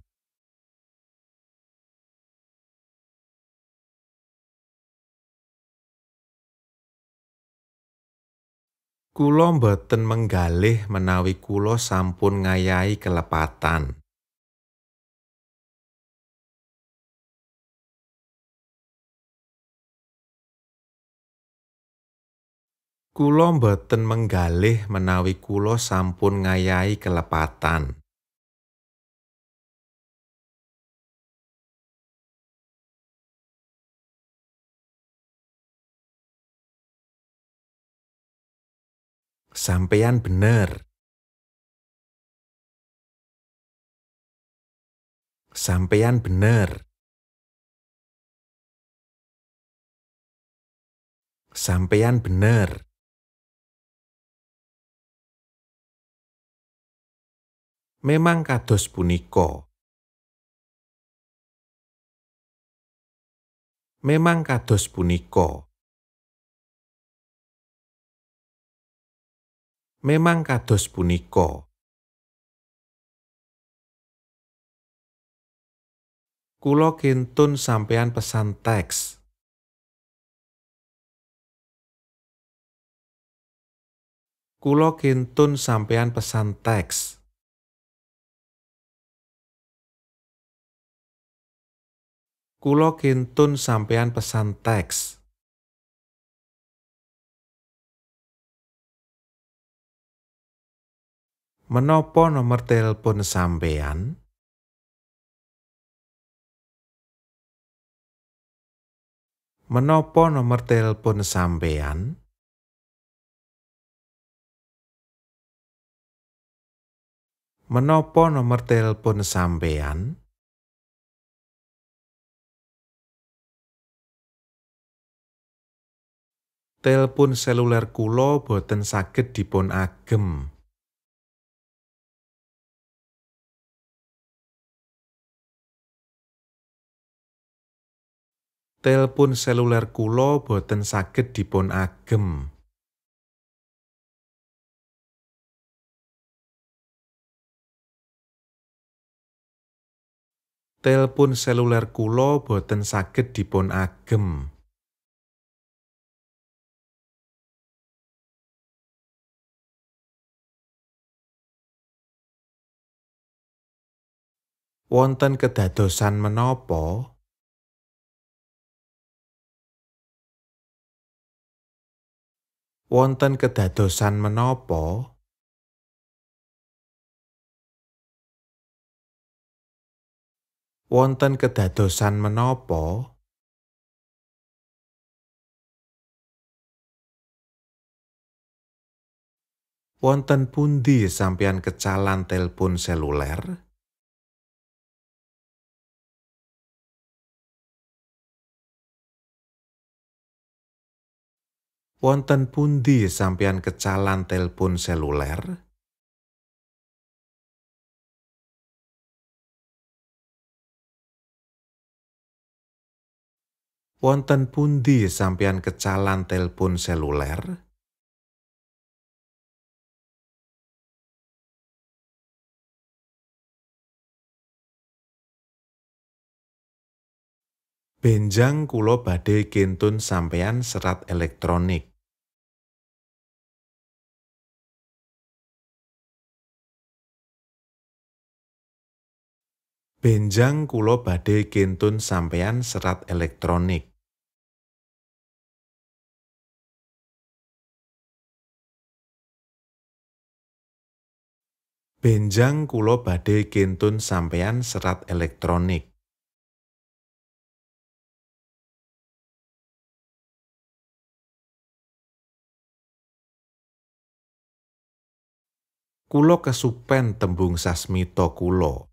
Kulo mboten menggalih menawi kulo sampun ngayai kelepatan. Kulo mboten menggalih menawi kulo sampun ngayai kelepatan.
Sampeyan bener. Sampeyan bener. Sampeyan bener. memang kados punika. Memang kados punika. Memang kados punika. Kulo kintun sampean pesan teks.
Kulo kintun sampean pesan teks. kulo kintun sampean
pesan teks. Menopo nomor telepon sampean?
Menopo nomor telepon sampean? Menopo nomor telepon
sampean? Telepon seluler kulo boten saged dipun agem. Telepon seluler kulo boten saged dipun agem. Telepon seluler kulo boten saged dipun agem. wonten kedadosan menopo. Wonten kedadosan menopo. Wonten kedadosan menopo. Wonten pundi sampeyan kecalan telpon seluler? wonten pundi sampeyan kecalan telepon seluler? Wonten pundi sampeyan kecalan telepon seluler? Benjang kulo badai kintun sampeyan serat elektronik. Benjang kulo badhe kentun sampeyan serat elektronik. Benjang kulo badhe kentun sampeyan serat elektronik. Kulo kesupen tembung sasmito kulo.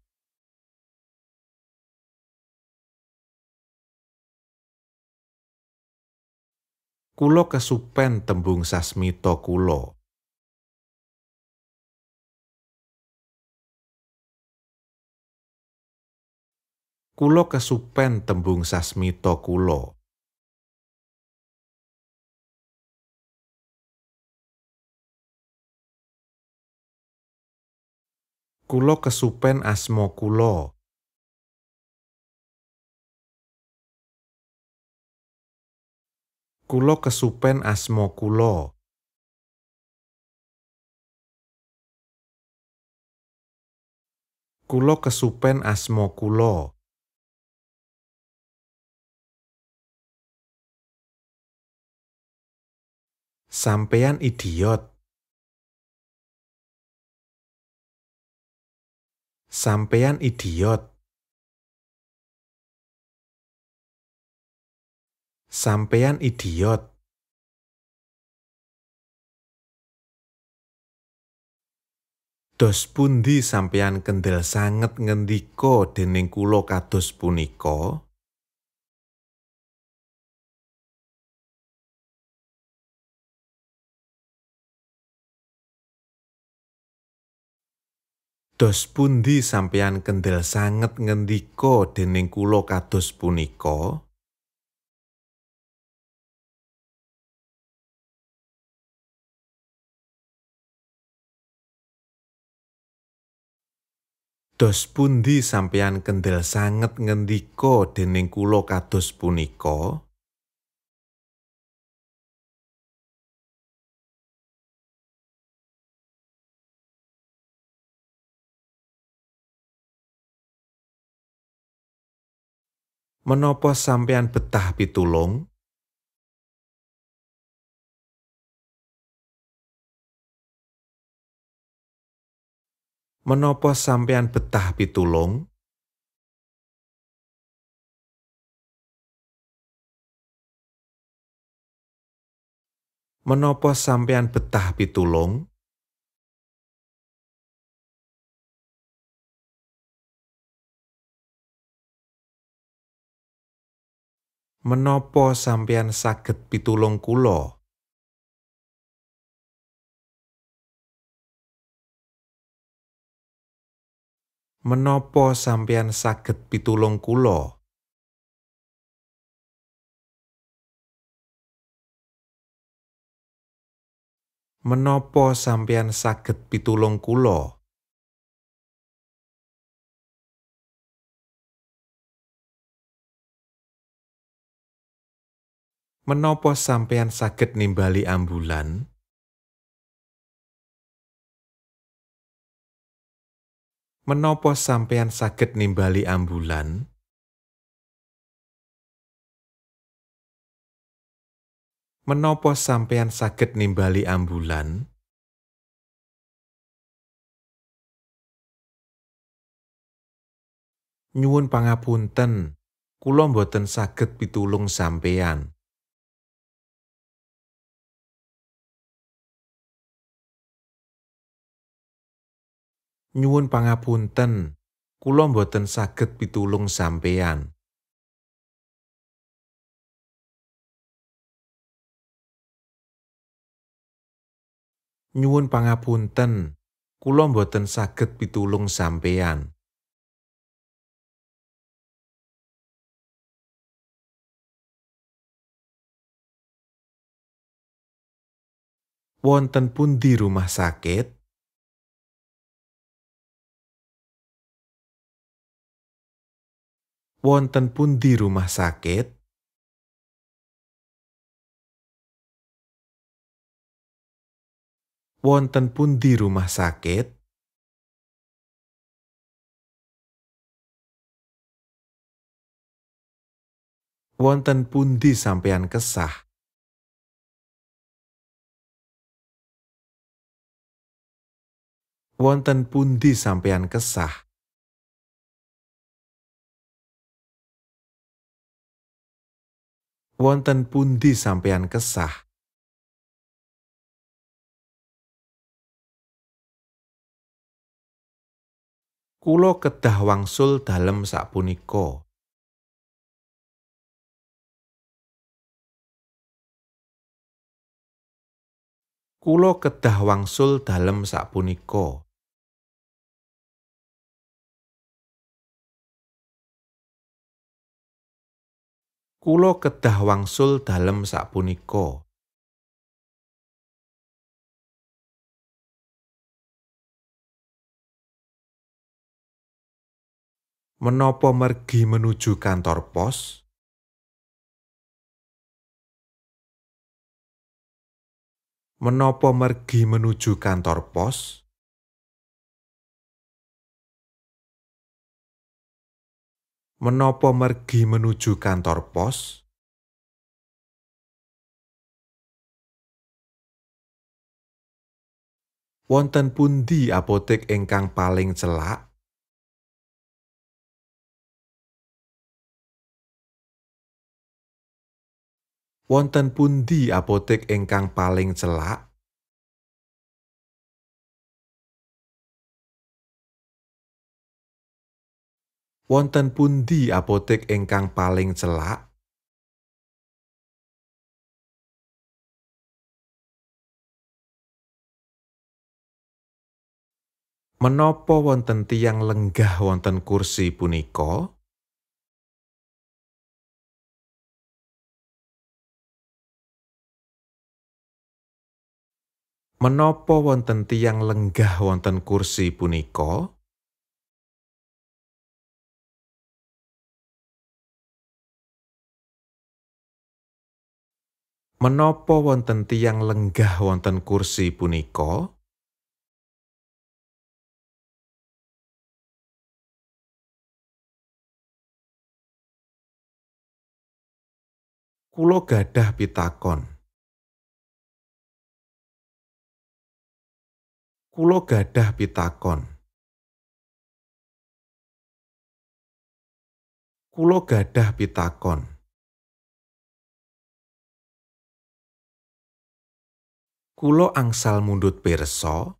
kulo kesupen tembung sasmito kulo. Kulo kesupen tembung sasmito kulo. Kulo kesupen asmo kulo. Kulo kesupen asmo kulo. Kulo kesupen asmo kulo. Sampean idiot. Sampean idiot.
Sampean idiot. Dos pundi sampeyan kendel sangat ngendiko dening kulo kados puniko. Dos pundi sampeyan kendel sangat ngendiko dening kulo kados puniko. Dos pundi sampeyan kendel sangat ngendika dening kula kados punika?
menopos sampeyan betah pitulung? menopo sampean betah pitulung? Menopo sampean betah pitulung? Menopo sampean saged pitulung kulo? Menopo sampeyan saged pitulung kulo. Menopo sampeyan saged pitulung kulo.
Menopo sampeyan saged nimbali ambulan? menopo sampean sakit nimbali ambulan? Menopo sampean sakit nimbali ambulan? Nyuwun pangapunten, kula mboten saged pitulung sampean. nyuwun pangapunten, kula mboten saged pitulung sampean. Nyuwun pangapunten, kula mboten saged pitulung sampean.
Wonten pun di rumah sakit? wonten di rumah sakit? Wonten di rumah sakit? Wonten di sampean kesah? Wonten di sampean kesah? wonten pundi sampeyan kesah? Kulo kedah wangsul dalem puniko. Kulo kedah wangsul dalem puniko. Kulo kedah wangsul dalem sapunika.
Menopo mergi menuju kantor pos? Menopo mergi menuju
kantor pos? menopo mergi menuju kantor pos? Wonten pundi apotek ingkang paling celak? Wonten pundi apotek ingkang paling celak? Wonten pundi apotek ingkang paling celak? Menopo wonten tiang lenggah wonten kursi punika? Menopo wonten tiang lenggah wonten kursi punika? Menopo wonten tiang lenggah wonten kursi punika? Kulo gadah pitakon. Kulo gadah pitakon. Kulo gadah pitakon. Kulo angsal mundut pirsa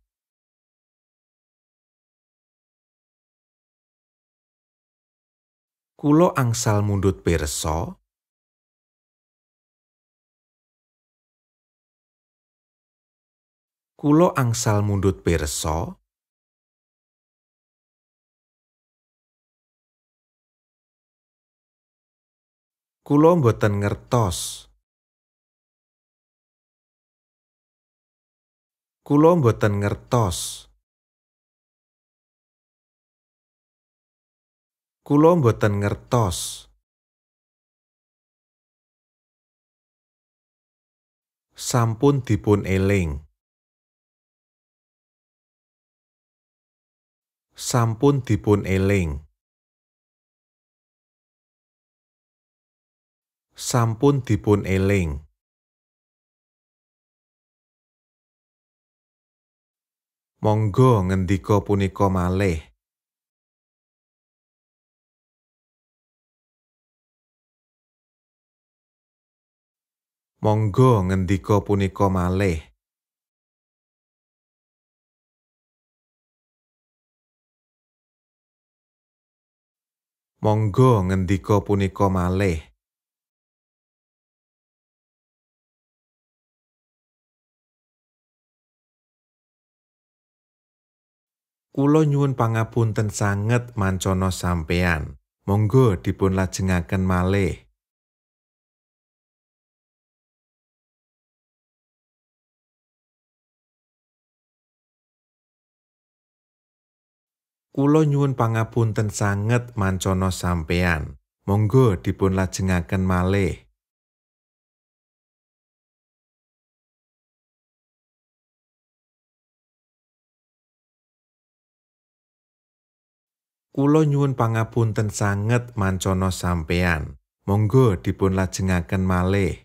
Kulo angsal mundut pirsa Kulo angsal mundut pirsa Kulo mboten ngertos Kulo mboten ngertos. Kulo mboten ngertos. Sampun dipun eling. Sampun dipun eling. Sampun dipun eling. Monggo ngendika punika malih. Monggo ngendika punika malih. Monggo ngendika punika malih.
Kulo nyuwun pangapunten sanget mancono sampean. Monggo dipun lajengaken malih. Kulo nyuwun pangapunten sanget mancono sampean. Monggo dipun lajengaken malih. Kulo nyuwun pangapunten sanget mancono sampean. Monggo dipun lajengaken malih.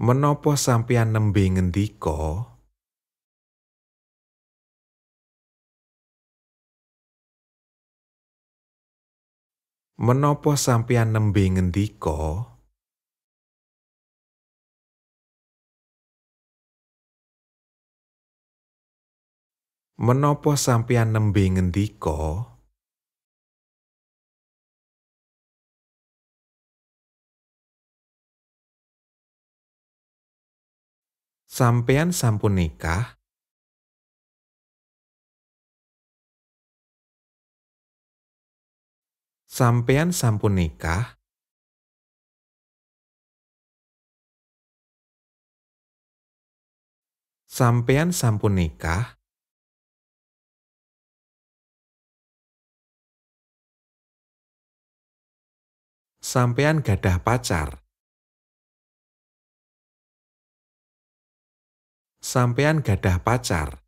Menopo sampeyan nembe ngendika Menopo sampeyan nembe ngendika? Menopo sampeyan nembe ngendika? Sampeyan sampun nikah? Sampean sampun nikah? Sampean sampun nikah? Sampean gadah pacar? Sampean gadah pacar?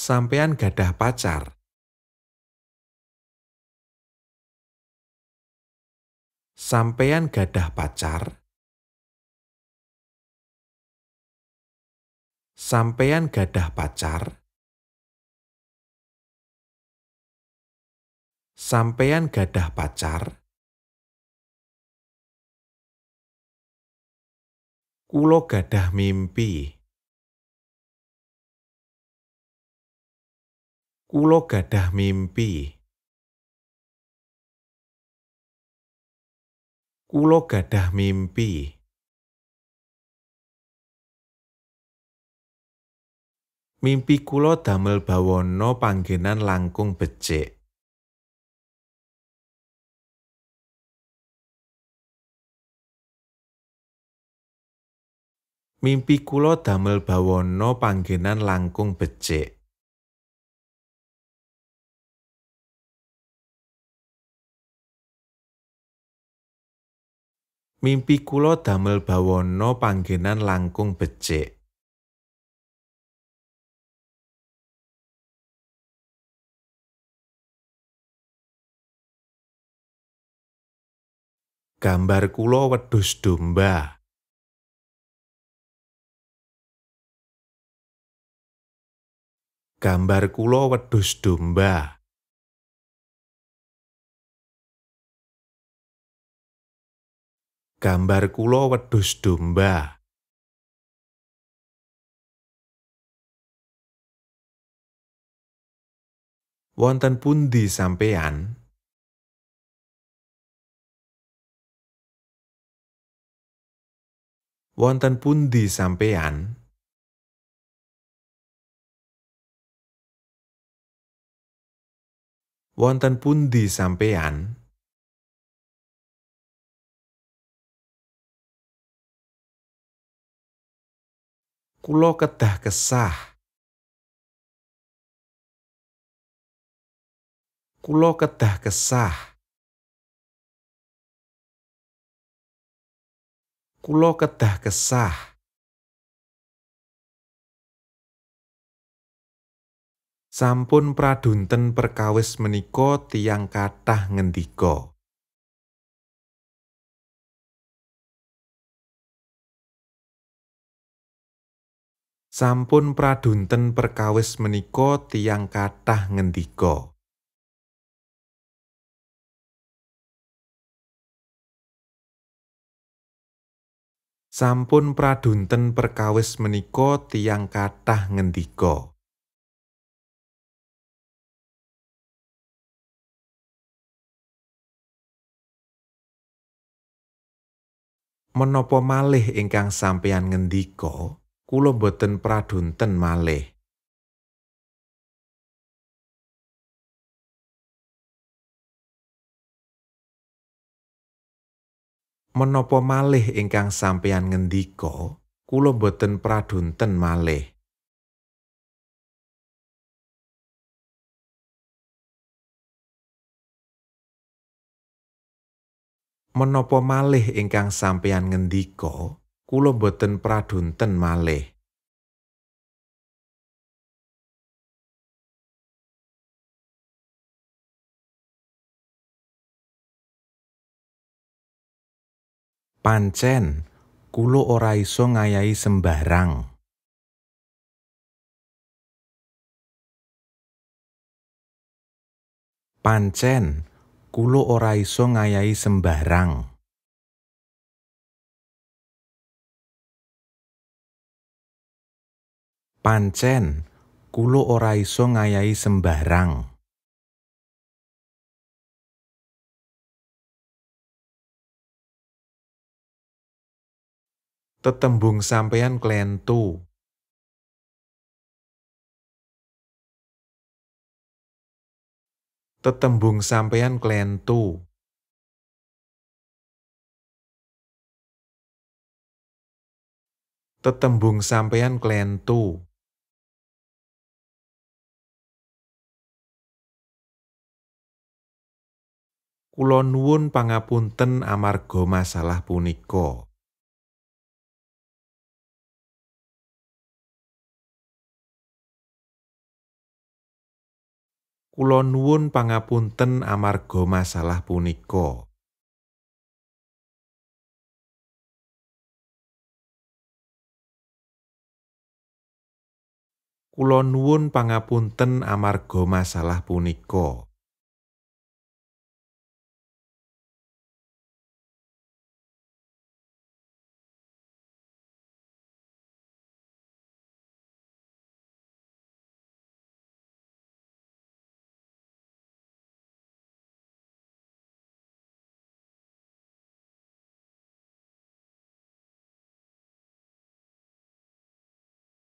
sampean gadah pacar. Sampean gadah pacar. Sampean gadah pacar. Sampean gadah pacar. Kulo gadah mimpi. Kulo gadah mimpi. Kulo gadah mimpi.
Mimpi kulo damel bawono panggenan langkung becik.
Mimpi kulo damel bawono panggenan langkung becik. Mimpi kula damel bawana panggenan langkung becik. Gambar kula wedhus domba. Gambar kula wedhus domba. Gambar kulo wedus domba. Wonten pundi sampean? Wonten pundi sampean? wonten pundi sampean? Kulo kedah kesah. Kulo kedah kesah.
Kulo kedah kesah. Sampun pradunten perkawis menika tiang kathah ngendika. sampun pradunten perkawis menika tiang kathah ngendika Sampun pradunten perkawis menika tiang kathah ngendika Menopo malih ingkang sampeyan ngendika kula boten pradunten malih. Menapa malih ingkang sampeyan ngendika, kula boten pradunten malih. Menapa malih ingkang sampeyan ngendika, kula boten pradunten malih.
Pancen kula ora iso ngayahi sembarang. Pancen kula ora iso ngayahi sembarang. pancen kulo ora iso ngayai sembarang. Tetembung sampeyan klentu. Tetembung sampean klentu. Tetembung sampeyan klentu. Kula nuwun pangapunten amarga masalah punika. Kula nuwun pangapunten amarga masalah punika. Kula nuwun pangapunten amarga masalah punika.